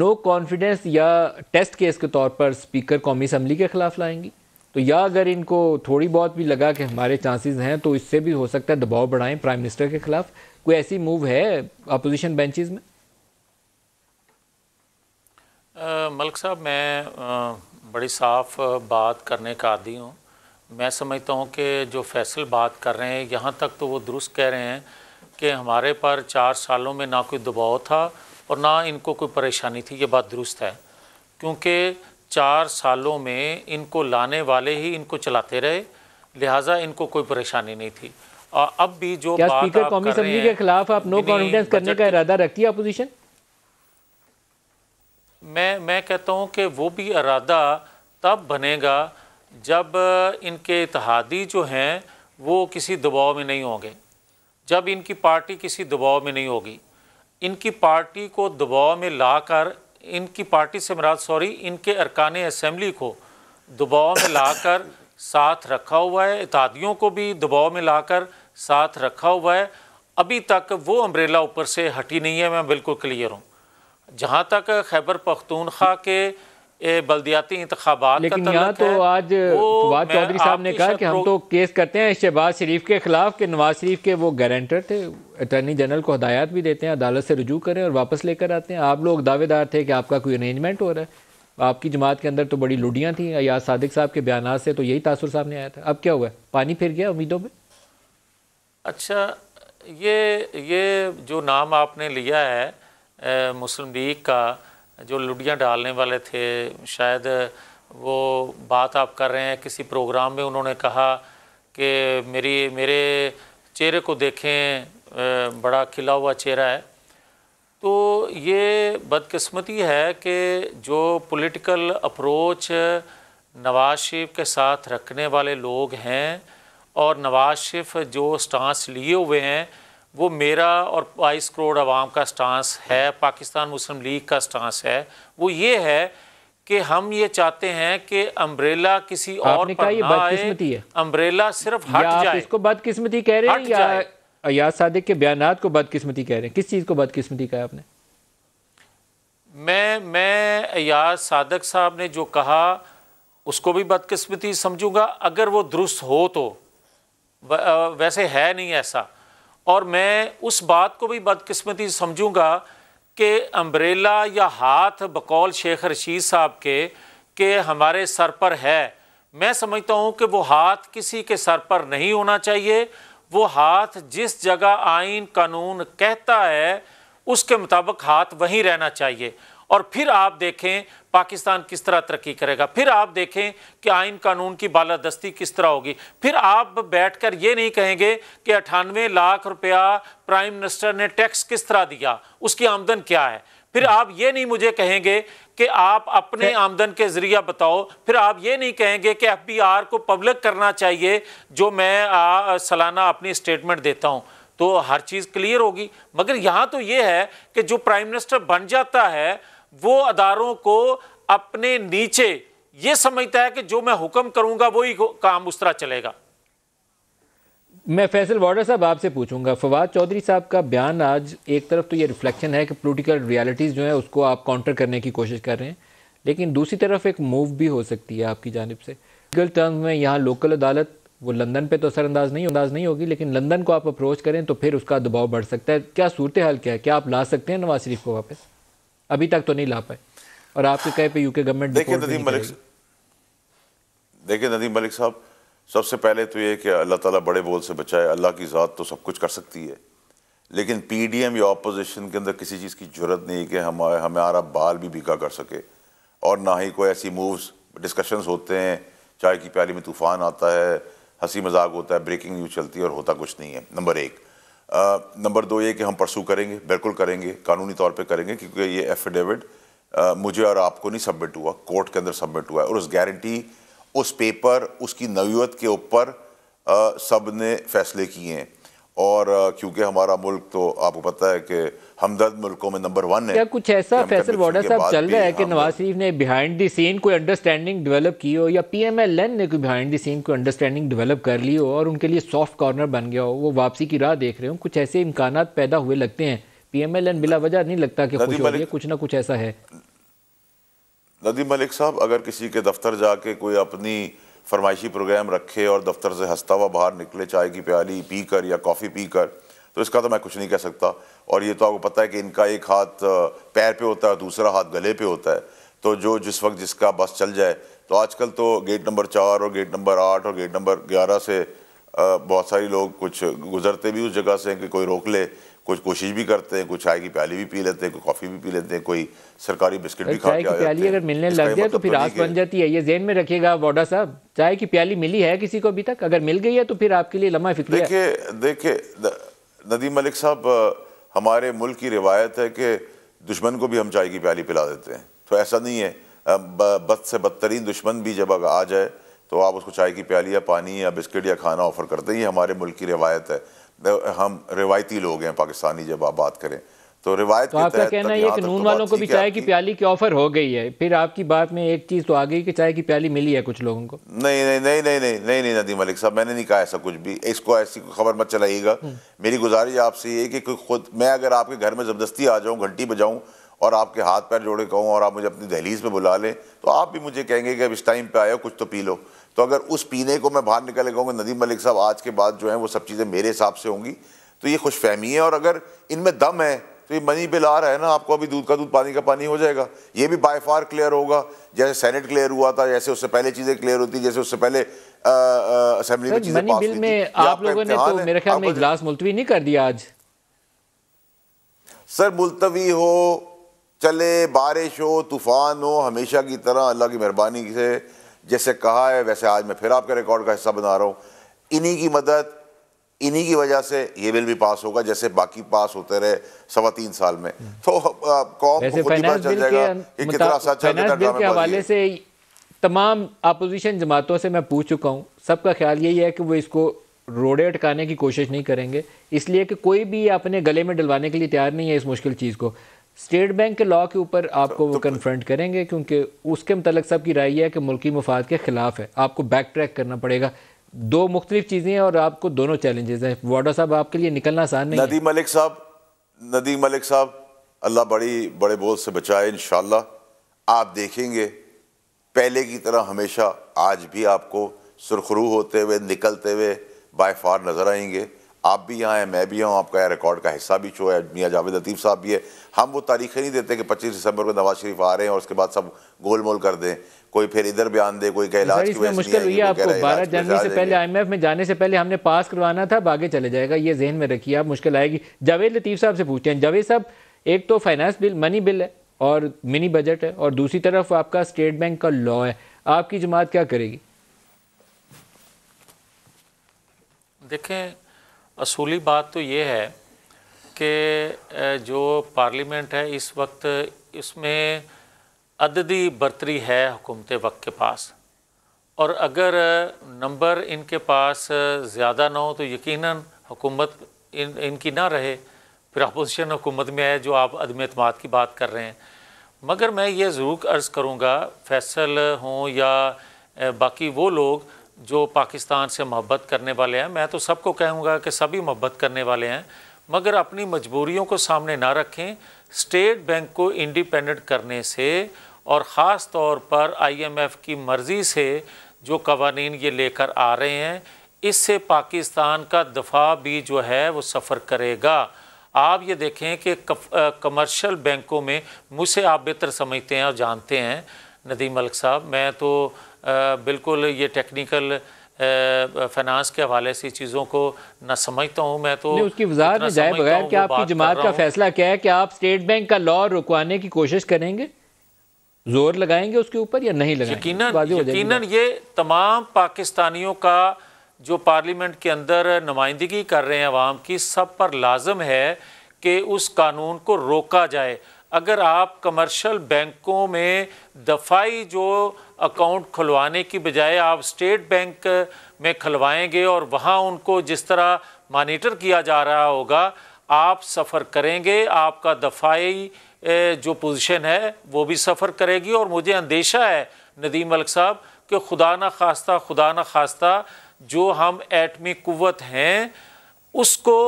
A: नो कॉन्फिडेंस या टेस्ट केस के तौर पर स्पीकर कौमी असम्बली के खिलाफ लाएंगी तो या अगर इनको थोड़ी बहुत भी लगा कि हमारे चांसेस हैं तो इससे भी हो सकता है दबाव बढ़ाएं प्राइम मिनिस्टर के खिलाफ कोई ऐसी मूव है अपोजिशन बेंचेस में
C: मलिक साहब मैं आ, बड़ी साफ बात करने का आदि हूँ मैं समझता हूँ कि जो फैसल बात कर रहे हैं यहाँ तक तो वो दुरुस्त कह रहे हैं कि हमारे पर चार सालों में ना कोई दबाव था और ना इनको कोई परेशानी थी ये बात दुरुस्त है क्योंकि चार सालों में इनको लाने वाले ही इनको चलाते रहे लिहाजा इनको कोई परेशानी नहीं थी अब भी जो क्या बात स्पीकर कौमी असम्बली के खिलाफ
A: आप नो कॉन्फिडेंस करने का इरादा रखती है अपोजिशन
C: मैं मैं कहता हूँ कि वो भी इरादा तब बनेगा जब इनके इतिहादी जो हैं वो किसी दबाव में नहीं होंगे जब इनकी पार्टी किसी दबाव में नहीं होगी इनकी पार्टी को दबाव में लाकर इनकी पार्टी से मराद सॉरी इनके अरकान असम्बली को दबाव में लाकर साथ रखा हुआ है इतादियों को भी दबाव में लाकर साथ रखा हुआ है अभी तक वो अम्ब्रेला ऊपर से हटी नहीं है मैं बिल्कुल क्लियर हूँ जहाँ तक खैबर पख्तूनख्वा के बल्दियाती इंतबात लेकिन यहाँ तो आज फवाद चौधरी साहब ने कहा कि हम तो
A: केस करते हैं शहबाज शरीफ के खिलाफ कि नवाज शरीफ के वो गारंटर थे अटर्नी जनरल को हदायत भी देते हैं अदालत से रजू करें और वापस लेकर आते हैं आप लोग दावेदार थे कि आपका कोई अरेंजमेंट हो रहा है आपकी जमात के अंदर तो बड़ी लुडियाँ थी या सादिक साहब के बयान से तो यही तासर सामने आया था अब क्या हुआ पानी फिर गया उम्मीदों में
C: अच्छा ये ये जो नाम आपने लिया है मुस्लिम लीग का जो लुडियाँ डालने वाले थे शायद वो बात आप कर रहे हैं किसी प्रोग्राम में उन्होंने कहा कि मेरी मेरे चेहरे को देखें बड़ा खिला हुआ चेहरा है तो ये बदकिस्मती है कि जो पॉलिटिकल अप्रोच नवाज शरीफ के साथ रखने वाले लोग हैं और नवाज शरीफ जो स्टांस लिए हुए हैं वो मेरा और बाईस करोड़ आवाम का स्टांस है पाकिस्तान मुस्लिम लीग का स्टांस है वो ये है कि हम ये चाहते हैं कि अम्ब्रेला किसी और पर ना आए अम्ब्रेला सिर्फ हट जाए इसको बदकिस्मती
A: कह रहे हैं अयाज सादिक के बयान को बदकिस्मती कह रहे हैं किस चीज़ को बदकस्मती कहा आपने
C: मैं मैं अयाज सादक साहब ने जो कहा उसको भी बदकिस्मती समझूंगा अगर वो दुरुस्त हो तो वैसे है नहीं ऐसा और मैं उस बात को भी बदकस्मती समझूंगा कि अम्ब्रेला या हाथ बकौल शेख रशीद साहब के के हमारे सर पर है मैं समझता हूँ कि वो हाथ किसी के सर पर नहीं होना चाहिए वो हाथ जिस जगह आइन कानून कहता है उसके मुताबिक हाथ वहीं रहना चाहिए और फिर आप देखें पाकिस्तान किस तरह तरक्की करेगा फिर आप देखें कि आइन कानून की बालादस्ती किस तरह होगी फिर आप बैठकर ये नहीं कहेंगे कि अठानवे लाख रुपया प्राइम मिनिस्टर ने टैक्स किस तरह दिया उसकी आमदन क्या है फिर आप ये नहीं मुझे कहेंगे कि आप अपने आमदन के जरिए बताओ फिर आप ये नहीं कहेंगे कि एफ बी आर को पब्लिक करना चाहिए जो मैं आ, सालाना अपनी स्टेटमेंट देता हूँ तो हर चीज़ क्लियर होगी मगर यहाँ तो ये है कि जो प्राइम मिनिस्टर बन जाता है वो अदारों को अपने नीचे ये समझता है कि जो मैं हुक्म करूँगा वही काम उस तरह चलेगा
A: मैं फैसल वाडर साहब आपसे पूछूंगा फवाद चौधरी साहब का बयान आज एक तरफ तो ये रिफ्लेक्शन है कि पोलिटिकल रियलिटीज़ जो है उसको आप काउंटर करने की कोशिश कर रहे हैं लेकिन दूसरी तरफ एक मूव भी हो सकती है आपकी जानब से लीगल टर्म में यहाँ लोकल अदालत वो लंदन पे तो असरअंदाज नहीं अंदाज नहीं होगी लेकिन लंदन को आप अप्रोच करें तो फिर उसका दबाव बढ़ सकता है क्या सूरत हाल क्या है क्या आप ला सकते हैं नवाज शरीफ को वापस अभी तक तो नहीं ला पाए और आपके कहे पे यूके गवर्नमेंट देखिए नदीम मलिक
B: देखिए नदीम मलिक साहब सबसे पहले तो ये कि अल्लाह ताला बड़े बोल से बचाए अल्लाह की ज़ात तो सब कुछ कर सकती है लेकिन पीडीएम या अपोजिशन के अंदर किसी चीज़ की जरूरत नहीं कि हम हमारा बाल भी बिका कर सके और ना ही कोई ऐसी मूव्स डिस्कशंस होते हैं चाय की प्याली में तूफ़ान आता है हंसी मजाक होता है ब्रेकिंग न्यूज़ चलती है और होता कुछ नहीं है नंबर एक नंबर दो ये कि हम परसू करेंगे बिल्कुल करेंगे कानूनी तौर पर करेंगे क्योंकि ये एफिडेविट मुझे और आपको नहीं सबमिट हुआ कोर्ट के अंदर सबमिट हुआ है और उस गारंटी उस पेपर उसकी नवीयत के ऊपर सब ने फैसले किए हैं और क्योंकि हमारा मुल्क तो आपको पता है कि हमदर्द मुल्कों में नंबर वन है क्या कुछ ऐसा फैसल वाडा साहब चल रहा है कि
A: नवाज शरीफ ने बिहाइंड द सीन कोई अंडरस्टैंडिंग डेवलप की हो या पीएमएलएन ने कोई बिहाइंड द सीन कोई अंडरस्टैंडिंग डेवलप कर ली हो और उनके लिए सॉफ्ट कॉर्नर बन गया हो वो वापसी की राह देख रहे हो कुछ ऐसे इम्कान पैदा हुए लगते हैं पीएमएलएन बिला वजह नहीं लगता कि कुछ ना कुछ ऐसा है
B: नदी मलिक साहब अगर किसी के दफ्तर जाके कोई अपनी फरमाइशी प्रोग्राम रखे और दफ्तर से हंसता हुआ बाहर निकले चाय की प्याली पी कर या कॉफ़ी पी कर तो इसका तो मैं कुछ नहीं कह सकता और ये तो आपको पता है कि इनका एक हाथ पैर पे होता है दूसरा हाथ गले पे होता है तो जो जिस वक्त जिसका बस चल जाए तो आजकल तो गेट नंबर चार और गेट नंबर आठ और गेट नंबर ग्यारह से बहुत सारे लोग कुछ गुजरते भी उस जगह से कि कोई रोक ले कुछ कोशिश भी करते हैं कुछ चाय की प्याली भी पी लेते हैं कोई कॉफ़ी भी पी लेते हैं कोई सरकारी बिस्किट भी खा के प्याली अगर मिलने लग जाए तो, मतलब तो फिर आस
A: बन जाती है ये जेन में रखिएगा वोडा साहब चाय की प्याली मिली है किसी को अभी तक अगर मिल गई है तो फिर आपके लिए लम्हा फिक्र
B: देखिए देखिए नदीम मलिक साहब हमारे मुल्क की रिवायत है कि दुश्मन को भी हम चाय की प्याली पिला देते हैं तो ऐसा नहीं है बद से बदतरीन दुश्मन भी जब आ जाए तो आप उसको चाय की प्याली या पानी या बिस्किट या खाना ऑफर करते हैं ये हमारे मुल्क की रिवायत है हम रिवायती लोग हैं पाकिस्तानी जब आप बात करें तो रिवायत तो आपका कहना है कि तो नून वालों को भी चाय
A: की प्याली की ऑफर हो गई है फिर आपकी बात में एक चीज़ तो आ गई कि चाय की प्याली मिली है कुछ लोगों को
B: नहीं नहीं नहीं नहीं नहीं नहीं नहीं नदी मलिक साहब मैंने नहीं कहा ऐसा कुछ भी इसको ऐसी खबर मत चलाइएगा हम्म। मेरी गुजारिश आपसे ये कि खुद मैं अगर आपके घर में ज़बरदस्ती आ जाऊँ घंटी बजाऊँ और आपके हाथ पैर जोड़े कहूँ और आप मुझे अपनी दहलीज पर बुला लें तो आप भी मुझे कहेंगे कि अब इस टाइम पर आयो कुछ तो पी लो तो अगर उस पीने को मैं बाहर निकल कहूँगा नदीम मलिक साहब आज के बाद जो है वो सब चीज़ें मेरे हिसाब से होंगी तो ये खुश फहमी है और अगर इनमें दम है तो ये मनी बिल आ रहा है ना आपको अभी दूध का दूध पानी का पानी हो जाएगा ये भी बाय फार क्लियर होगा जैसे सेनेट क्लियर हुआ था जैसे उससे पहले चीज़ें क्लियर होती जैसे उससे पहले असेंबली में चीज़ें पास में आप लोगों ने तो मेरे
C: ख्याल में
A: इजलास मुलतवी नहीं कर दिया आज सर मुलतवी हो
B: चले बारिश हो तूफान हो हमेशा की तरह अल्लाह की मेहरबानी से जैसे कहा है वैसे आज मैं फिर आपके रिकॉर्ड का हिस्सा बना रहा हूँ इन्हीं की मदद इन्हीं की वजह से ये बिल भी पास होगा जैसे बाकी पास होते रहे सवा तीन साल में तो कौन को चल जाएगा कि कितना सच है कितना हवाले से
A: तमाम अपोजिशन जमातों से मैं पूछ चुका हूँ सबका ख्याल यही है कि वो इसको रोड़े अटकाने की कोशिश नहीं करेंगे इसलिए कि कोई भी अपने गले में डलवाने के लिए तैयार नहीं है इस मुश्किल चीज़ को स्टेट बैंक के लॉ के ऊपर तो आपको वो कन्फ्रंट तो करेंगे क्योंकि उसके मतलब सबकी की राय है कि मुल्की मफाद के ख़िलाफ़ है आपको बैक ट्रैक करना पड़ेगा दो मुख्तलिफ चीज़ें हैं और आपको दोनों चैलेंजेस हैं वाडा साहब आपके लिए निकलना आसान नहीं नदी
B: मलिक साहब नदी मलिक साहब अल्लाह बड़ी बड़े बोल से बचाए इन आप देखेंगे पहले की तरह हमेशा आज भी आपको सुरखरू होते हुए निकलते हुए बाय फार नज़र आएंगे आप भी यहाँ हैं मैं भी हूँ आपका रिकॉर्ड का हिस्सा भी शो है मियाँ जावेद लतीफ़ साहब भी है हम वो तारीखें नहीं देते कि पच्चीस दिसंबर को नवाज शरीफ आ रहे हैं और उसके बाद सब गोल मोल कर दें कोई फिर इधर बयान दे कोई कहला मुश्किल हुई आपको बारह जनवरी से पहले
A: आई में जाने से पहले हमने पास करवाना था अब आगे चले जाएगा ये जहन में रखिए आप मुश्किल आएगी जावेद लतीफ़ साहब से पूछते हैं जावेद साहब एक तो फाइनेंस बिल मनी बिल है और मिनी बजट है और दूसरी तरफ आपका स्टेट बैंक का लॉ है आपकी जमात क्या करेगी
C: देखें असूली बात तो ये है कि जो पार्लियामेंट है इस वक्त इसमें अददी बरतरी है हुकूमत वक्त के पास और अगर नंबर इनके पास ज़्यादा ना हो तो यकीनन हुकूमत इन इनकी ना रहे फिर अपोजिशन हुकूमत में आए जो आप अदम अतमाद की बात कर रहे हैं मगर मैं ये ज़रूर अर्ज़ करूँगा फैसल हों या बाकी वो लोग जो पाकिस्तान से मोहब्बत करने वाले हैं मैं तो सबको कहूँगा कि सभी मोहब्बत करने वाले हैं मगर अपनी मजबूरियों को सामने ना रखें स्टेट बैंक को इंडिपेंडेंट करने से और ख़ास तौर पर आईएमएफ की मर्ज़ी से जो कवानीन ये लेकर आ रहे हैं इससे पाकिस्तान का दफा भी जो है वो सफ़र करेगा आप ये देखें कि कमर्शियल बैंकों में मुझसे आप बेहतर समझते हैं और जानते हैं नदीम मलिक साहब मैं तो बिल्कुल ये टेक्निकल फाइनेंस के हवाले से चीज़ों को ना समझता हूँ मैं तो उसकी वजह जाए बगैर कि आपकी जमात का फैसला
A: क्या है कि आप स्टेट बैंक का लॉ रुकवाने की कोशिश करेंगे जोर लगाएंगे उसके ऊपर या नहीं लगाएंगे यकीन
C: ये तमाम पाकिस्तानियों का जो पार्लियामेंट के अंदर नुमाइंदगी कर रहे हैं आवाम की सब पर लाजम है कि उस कानून को रोका जाए अगर आप कमर्शियल बैंकों में दफ़ाई जो अकाउंट खुलवाने की बजाय आप स्टेट बैंक में खुलवाएंगे और वहाँ उनको जिस तरह मानीटर किया जा रहा होगा आप सफ़र करेंगे आपका दफ़ाई जो पोजीशन है वो भी सफ़र करेगी और मुझे अंदेशा है नदीम मलिक साहब कि खुदा न खास्ता खुदा न खास्ता जो हम एटमी कुत हैं उसको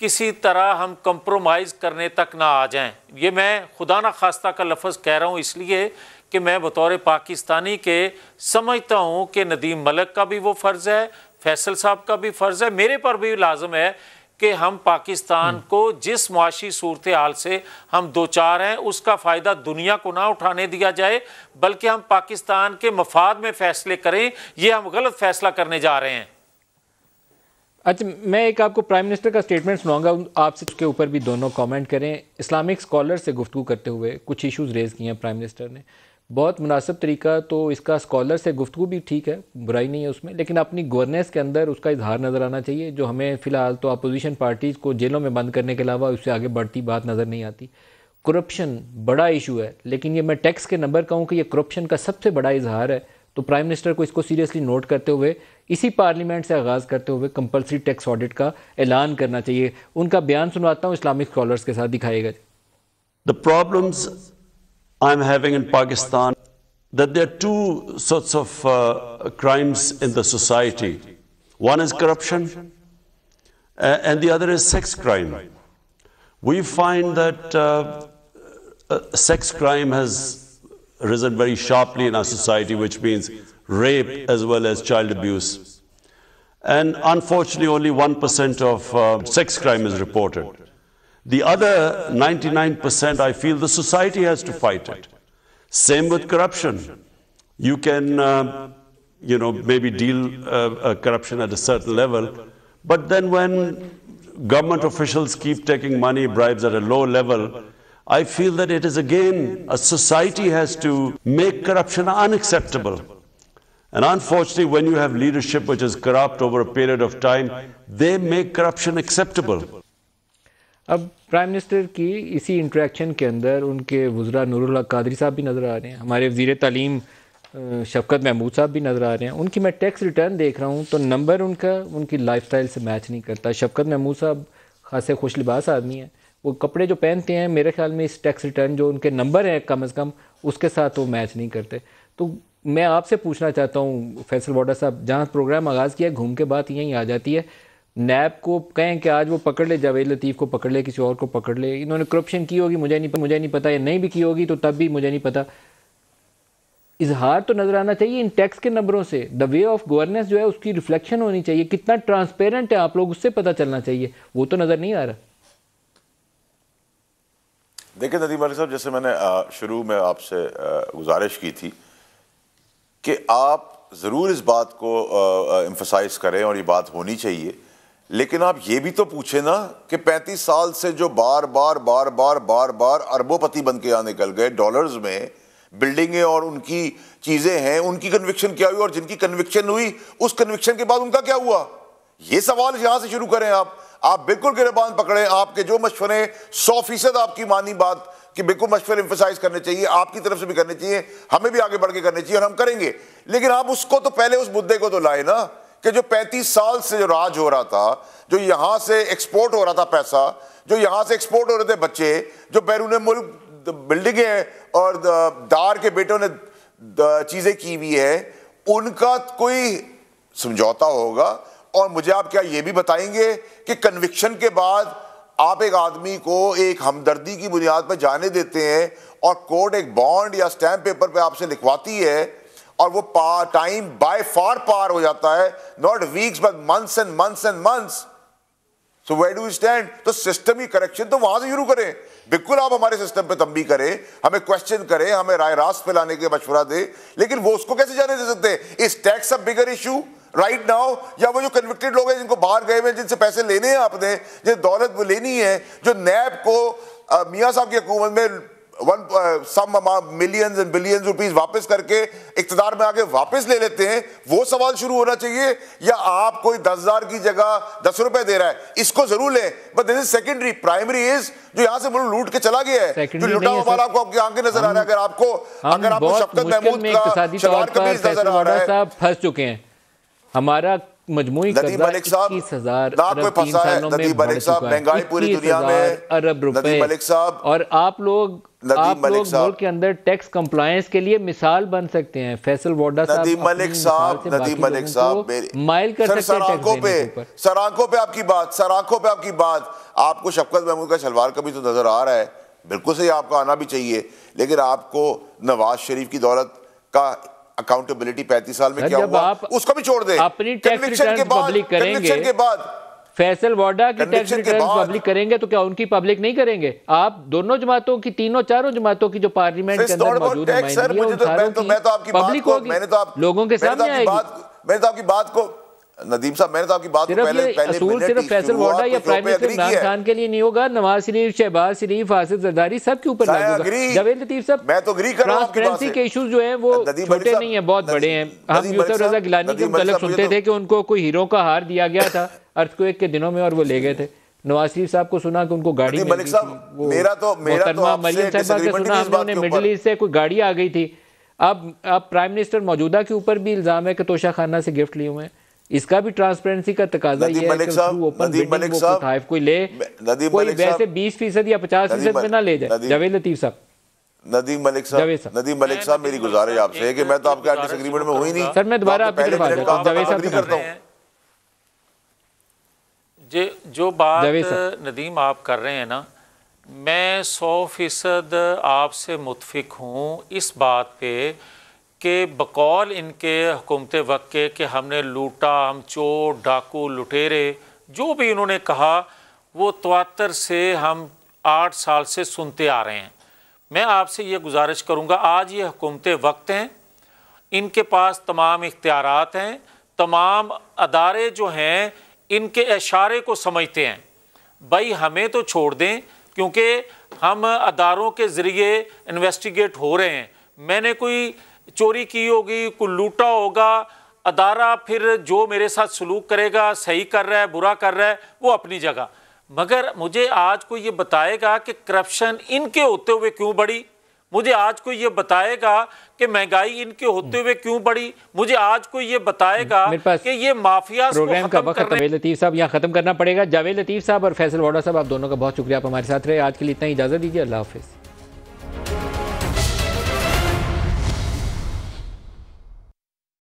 C: किसी तरह हम कंप्रोमाइज़ करने तक ना आ जाएं ये मैं खुदा न खास्ता का लफ्ज़ कह रहा हूँ इसलिए कि मैं बतौर पाकिस्तानी के समझता हूँ कि नदीम मलक का भी वो फ़र्ज़ है फैसल साहब का भी फ़र्ज़ है मेरे पर भी लाजम है कि हम पाकिस्तान हम्म। को जिस मुआशी सूरत हाल से हम दो चार हैं उसका फ़ायदा दुनिया को ना उठाने दिया जाए बल्कि हम पाकिस्तान के मफाद में फ़ैसले करें ये हम गलत फ़ैसला करने जा रहे हैं
A: अच्छा मैं एक आपको प्राइम मिनिस्टर का स्टेटमेंट सुनाऊंगा आपसे उसके ऊपर भी दोनों कमेंट करें इस्लामिक स्कॉलर से गुफ्तु करते हुए कुछ इश्यूज रेज़ किए हैं प्राइम मिनिस्टर ने बहुत मुनासब तरीका तो इसका स्कॉलर से गुफ्तु भी ठीक है बुराई नहीं है उसमें लेकिन अपनी गवर्नेंस के अंदर उसका इजहार नज़र आना चाहिए जो हमें फ़िलहाल तो अपोजिशन पार्टीज़ को जेलों में बंद करने के अलावा उससे आगे बढ़ती बात नज़र नहीं आती करप्शन बड़ा इशू है लेकिन ये मैं टैक्स के नंबर कहूँ कि ये करप्शन का सबसे बड़ा इजहार है तो प्राइम मिनिस्टर को इसको सीरियसली नोट करते हुए इसी पार्लियामेंट से आगाज़ करते हुए कंपलसरी टैक्स ऑडिट का ऐलान करना चाहिए उनका बयान सुनवाता हूँ इस्लामिक स्कॉलर्स के साथ दिखाएगा the problems I am having in Pakistan that there are two sorts of uh,
B: crimes in the society. One is corruption, uh, and the other is sex crime. We find that uh, uh sex crime has risen very sharply in our society, which means rape as well as child abuse. And unfortunately, only 1% of uh, sex crime is reported. The other 99%, I feel the society has to fight it. Same with corruption. You can, uh, you know, maybe deal uh, uh corruption at a certain level, but then when government officials keep taking money, bribes at a low level, I feel that it is again a society has to make corruption unacceptable. And unfortunately, when you have leadership which is corrupt over a period of time, they make corruption acceptable.
A: अब prime minister की इसी interaction के अंदर उनके वज्रा नूरुल्ला कादरी साहब भी नज़र आ रहे हैं हमारे वजीर तालीम शफकत महमूद साहब भी नज़र आ रहे हैं उनकी मैं टैक्स रिटर्न देख रहा हूँ तो नंबर उनका उनकी लाइफस्टाइल से मैच नहीं करता शफकत महमूद साहब खासे खुश लिबास आदमी हैं वो कपड़े जो पहनते हैं मेरे ख्याल में इस टैक्स रिटर्न जो उनके नंबर हैं कम अज़ कम उसके साथ वो मैच नहीं करते तो मैं आपसे पूछना चाहता हूँ फैसल वाडा साहब जहाँ प्रोग्राम आगाज़ किया घूम के बाद यहीं आ जाती है नैब को कहें कि आज वो पकड़ ले जावेद लतीफ़ को पकड़ ले किसी और को पकड़ ले इन्होंने करप्शन की होगी मुझे नहीं मुझे नहीं पता या नहीं भी की होगी तो तब भी मुझे नहीं पता इजहार तो नज़र आना चाहिए इन टैक्स के नंबरों से द वे ऑफ गवर्नेंस जो है उसकी रिफ्लेक्शन होनी चाहिए कितना ट्रांसपेरेंट है आप लोग उससे पता चलना चाहिए वो तो नज़र नहीं आ रहा
B: देखिए नदीम अली साहब जैसे मैंने शुरू में आपसे गुजारिश की थी कि आप ज़रूर इस बात को एम्फसाइज करें और ये बात होनी चाहिए लेकिन आप ये भी तो पूछे ना कि 35 साल से जो बार बार बार बार बार बार अरबोपति बन के यहाँ निकल गए डॉलर्स में बिल्डिंगें और उनकी चीज़ें हैं उनकी कन्विक्शन क्या हुई और जिनकी कन्विक्शन हुई उस कन्विक्शन के बाद उनका क्या हुआ ये सवाल यहाँ से शुरू करें आप आप बिल्कुल गिरबान पकड़े आपके जो मशवरे सौ फीसद आपकी मानी बात कि बिल्कुल मशवरे इंफोसाइज करने चाहिए आपकी तरफ से भी करने चाहिए हमें भी आगे बढ़ के करने चाहिए और हम करेंगे लेकिन आप उसको तो पहले उस मुद्दे को तो लाए ना कि जो पैंतीस साल से जो राज हो रहा था जो यहां से एक्सपोर्ट हो रहा था पैसा जो यहां से एक्सपोर्ट हो रहे थे बच्चे जो बैरून मुल्क बिल्डिंगें और दार के बेटों ने चीज़ें की हुई है उनका कोई समझौता होगा और मुझे आप क्या ये भी बताएंगे कि कन्विक्शन के बाद आप एक आदमी को एक हमदर्दी की बुनियाद पर जाने देते हैं और कोर्ट एक बॉन्ड या स्टैम्प पेपर पे आपसे लिखवाती है और वो पार टाइम बाय फार पार हो जाता है not weeks but months and months and months so we do stand तो सिस्टम की करेक्शन तो वहां से शुरू करें बिल्कुल आप हमारे सिस्टम पे तंबी करें हमें क्वेश्चन करें हमें राय रास्त फैलाने के मशवरा दे लेकिन वो उसको कैसे जाने दे सकते इस tax a bigger issue right now या वो जो कन्विक्टेड लोग हैं जिनको बाहर गए हुए जिनसे पैसे लेने हैं आपने जिन दौलत वो लेनी है जो नैब को मियाँ साहब की हुकूमत में one some millions and billions rupees वापस करके इकतदार में आके वापस ले लेते हैं वो सवाल शुरू होना चाहिए या आप कोई दस हजार की जगह दस रुपए दे रहा है इसको जरूर लें but this is secondary primary is जो यहाँ से मुल्क लूट के चला गया है जो लुटा हुआ माल आपको आंखें नजर आ रहा है अगर आपको अगर आपको शफकत महमूद का शवार कमीज नजर आ रहा है फंस
A: चुके हैं हमारा महंगाई पूरी दुनिया में अरब रुपए और आप लोग आप लोग मुल्क के अंदर टैक्स कंप्लायंस के लिए मिसाल बन सकते हैं फैसल वोडा मलिक साहब मलिक साहब माइल कर सकते सराखों पे
B: सराखों पे आपकी बात सराखों पे आपकी बात आपको शफकत महमूद का शलवार का भी तो नजर आ रहा है बिल्कुल सही आपको आना भी चाहिए लेकिन आपको नवाज शरीफ की दौलत का अकाउंटेबिलिटी पैंतीस साल में क्या हुआ
A: उसको
C: भी छोड़ दे अपनी
A: फैसल वाडा की टैक्स रिटर्न पब्लिक करेंगे तो क्या उनकी पब्लिक नहीं करेंगे आप दोनों जमातों की तीनों चारों जमातों की जो पार्लियामेंट के अंदर मौजूद है तो मैं तो,
B: मैं तो, तो, आपकी पब्लिक होगी मैंने तो आप
A: लोगों के तो सामने आएगी
B: मैंने तो आपकी बात को नदीम साहब मैंने तो आपकी बात सिर्फ पहले, पहले असूल सिर्फ फैसल वाडा या प्राइम मिनिस्टर इमरान खान
A: के लिए नहीं होगा नवाज शरीफ शहबाज शरीफ आसिफ जरदारी सबके ऊपर जवेद लतीफ साहब मैं तो अग्री कर ट्रांसपेरेंसी के इश्यूज जो है वो छोटे नहीं है बहुत बड़े हैं हम यूसर रजा गिलानी के मुतलक तो- सुनते थे कि उनको कोई हीरो का हार दिया गया था अर्थ को एक के दिनों में और वो ले गए थे नवाज शरीफ साहब को सुना कि उनको गाड़ी मलिक साहब मेरा तो मेरा तो मरियम साहबा के सुना हमने उन्हें मिडिल ईस्ट से कोई गाड़ी आ गई थी अब अब प्राइम मिनिस्टर मौजूदा के ऊपर भी इल्ज़ाम है कि तोशा खाना से गिफ्ट लिए हुए हैं इसका भी ट्रांसपेरेंसी का तकाजा ये है ओपन वो कोई ले कोई वैसे 20 फीसद या 50 फीसद में ना ले जाए जावेद लतीफ साहब
C: नदीम मलिक साहब नदीम मलिक साहब मेरी गुजारिश आपसे है कि मैं तो आपके डिसएग्रीमेंट में हुई नहीं सर मैं दोबारा आ जाता हूं जावेद साहब करता हूं जो बात नदीम आप कर रहे हैं ना मैं सौ फीसद आपसे मुतफिक हूँ इस बात पे कि बकौल इनके हुकूमत वक्त के कि हमने लूटा हम चोर डाकू लुटेरे जो भी इन्होंने कहा वो तवातर से हम आठ साल से सुनते आ रहे हैं मैं आपसे ये गुजारिश करूँगा आज ये हुकूमत वक्त हैं इनके पास तमाम इख्तियारत हैं तमाम अदारे जो हैं इनके इशारे को समझते हैं भाई हमें तो छोड़ दें क्योंकि हम अदारों के ज़रिए इन्वेस्टिगेट हो रहे हैं मैंने कोई चोरी की होगी कोई लूटा होगा अदारा फिर जो मेरे साथ सलूक करेगा सही कर रहा है बुरा कर रहा है वो अपनी जगह मगर मुझे आज को ये बताएगा कि करप्शन इनके होते हुए क्यों बढ़ी मुझे आज को ये बताएगा कि महंगाई इनके होते हुए क्यों बढ़ी मुझे आज को ये बताएगा कि ये माफिया प्रोग्राम का वक्त जावेद
A: लतीफ़ साहब यहाँ ख़त्म करना पड़ेगा जावेद लतीफ़ साहब और फैसल वाडा साहब आप दोनों का बहुत शुक्रिया आप हमारे साथ रहे आज के लिए इतना इजाज़त दीजिए अल्लाह हाफिज़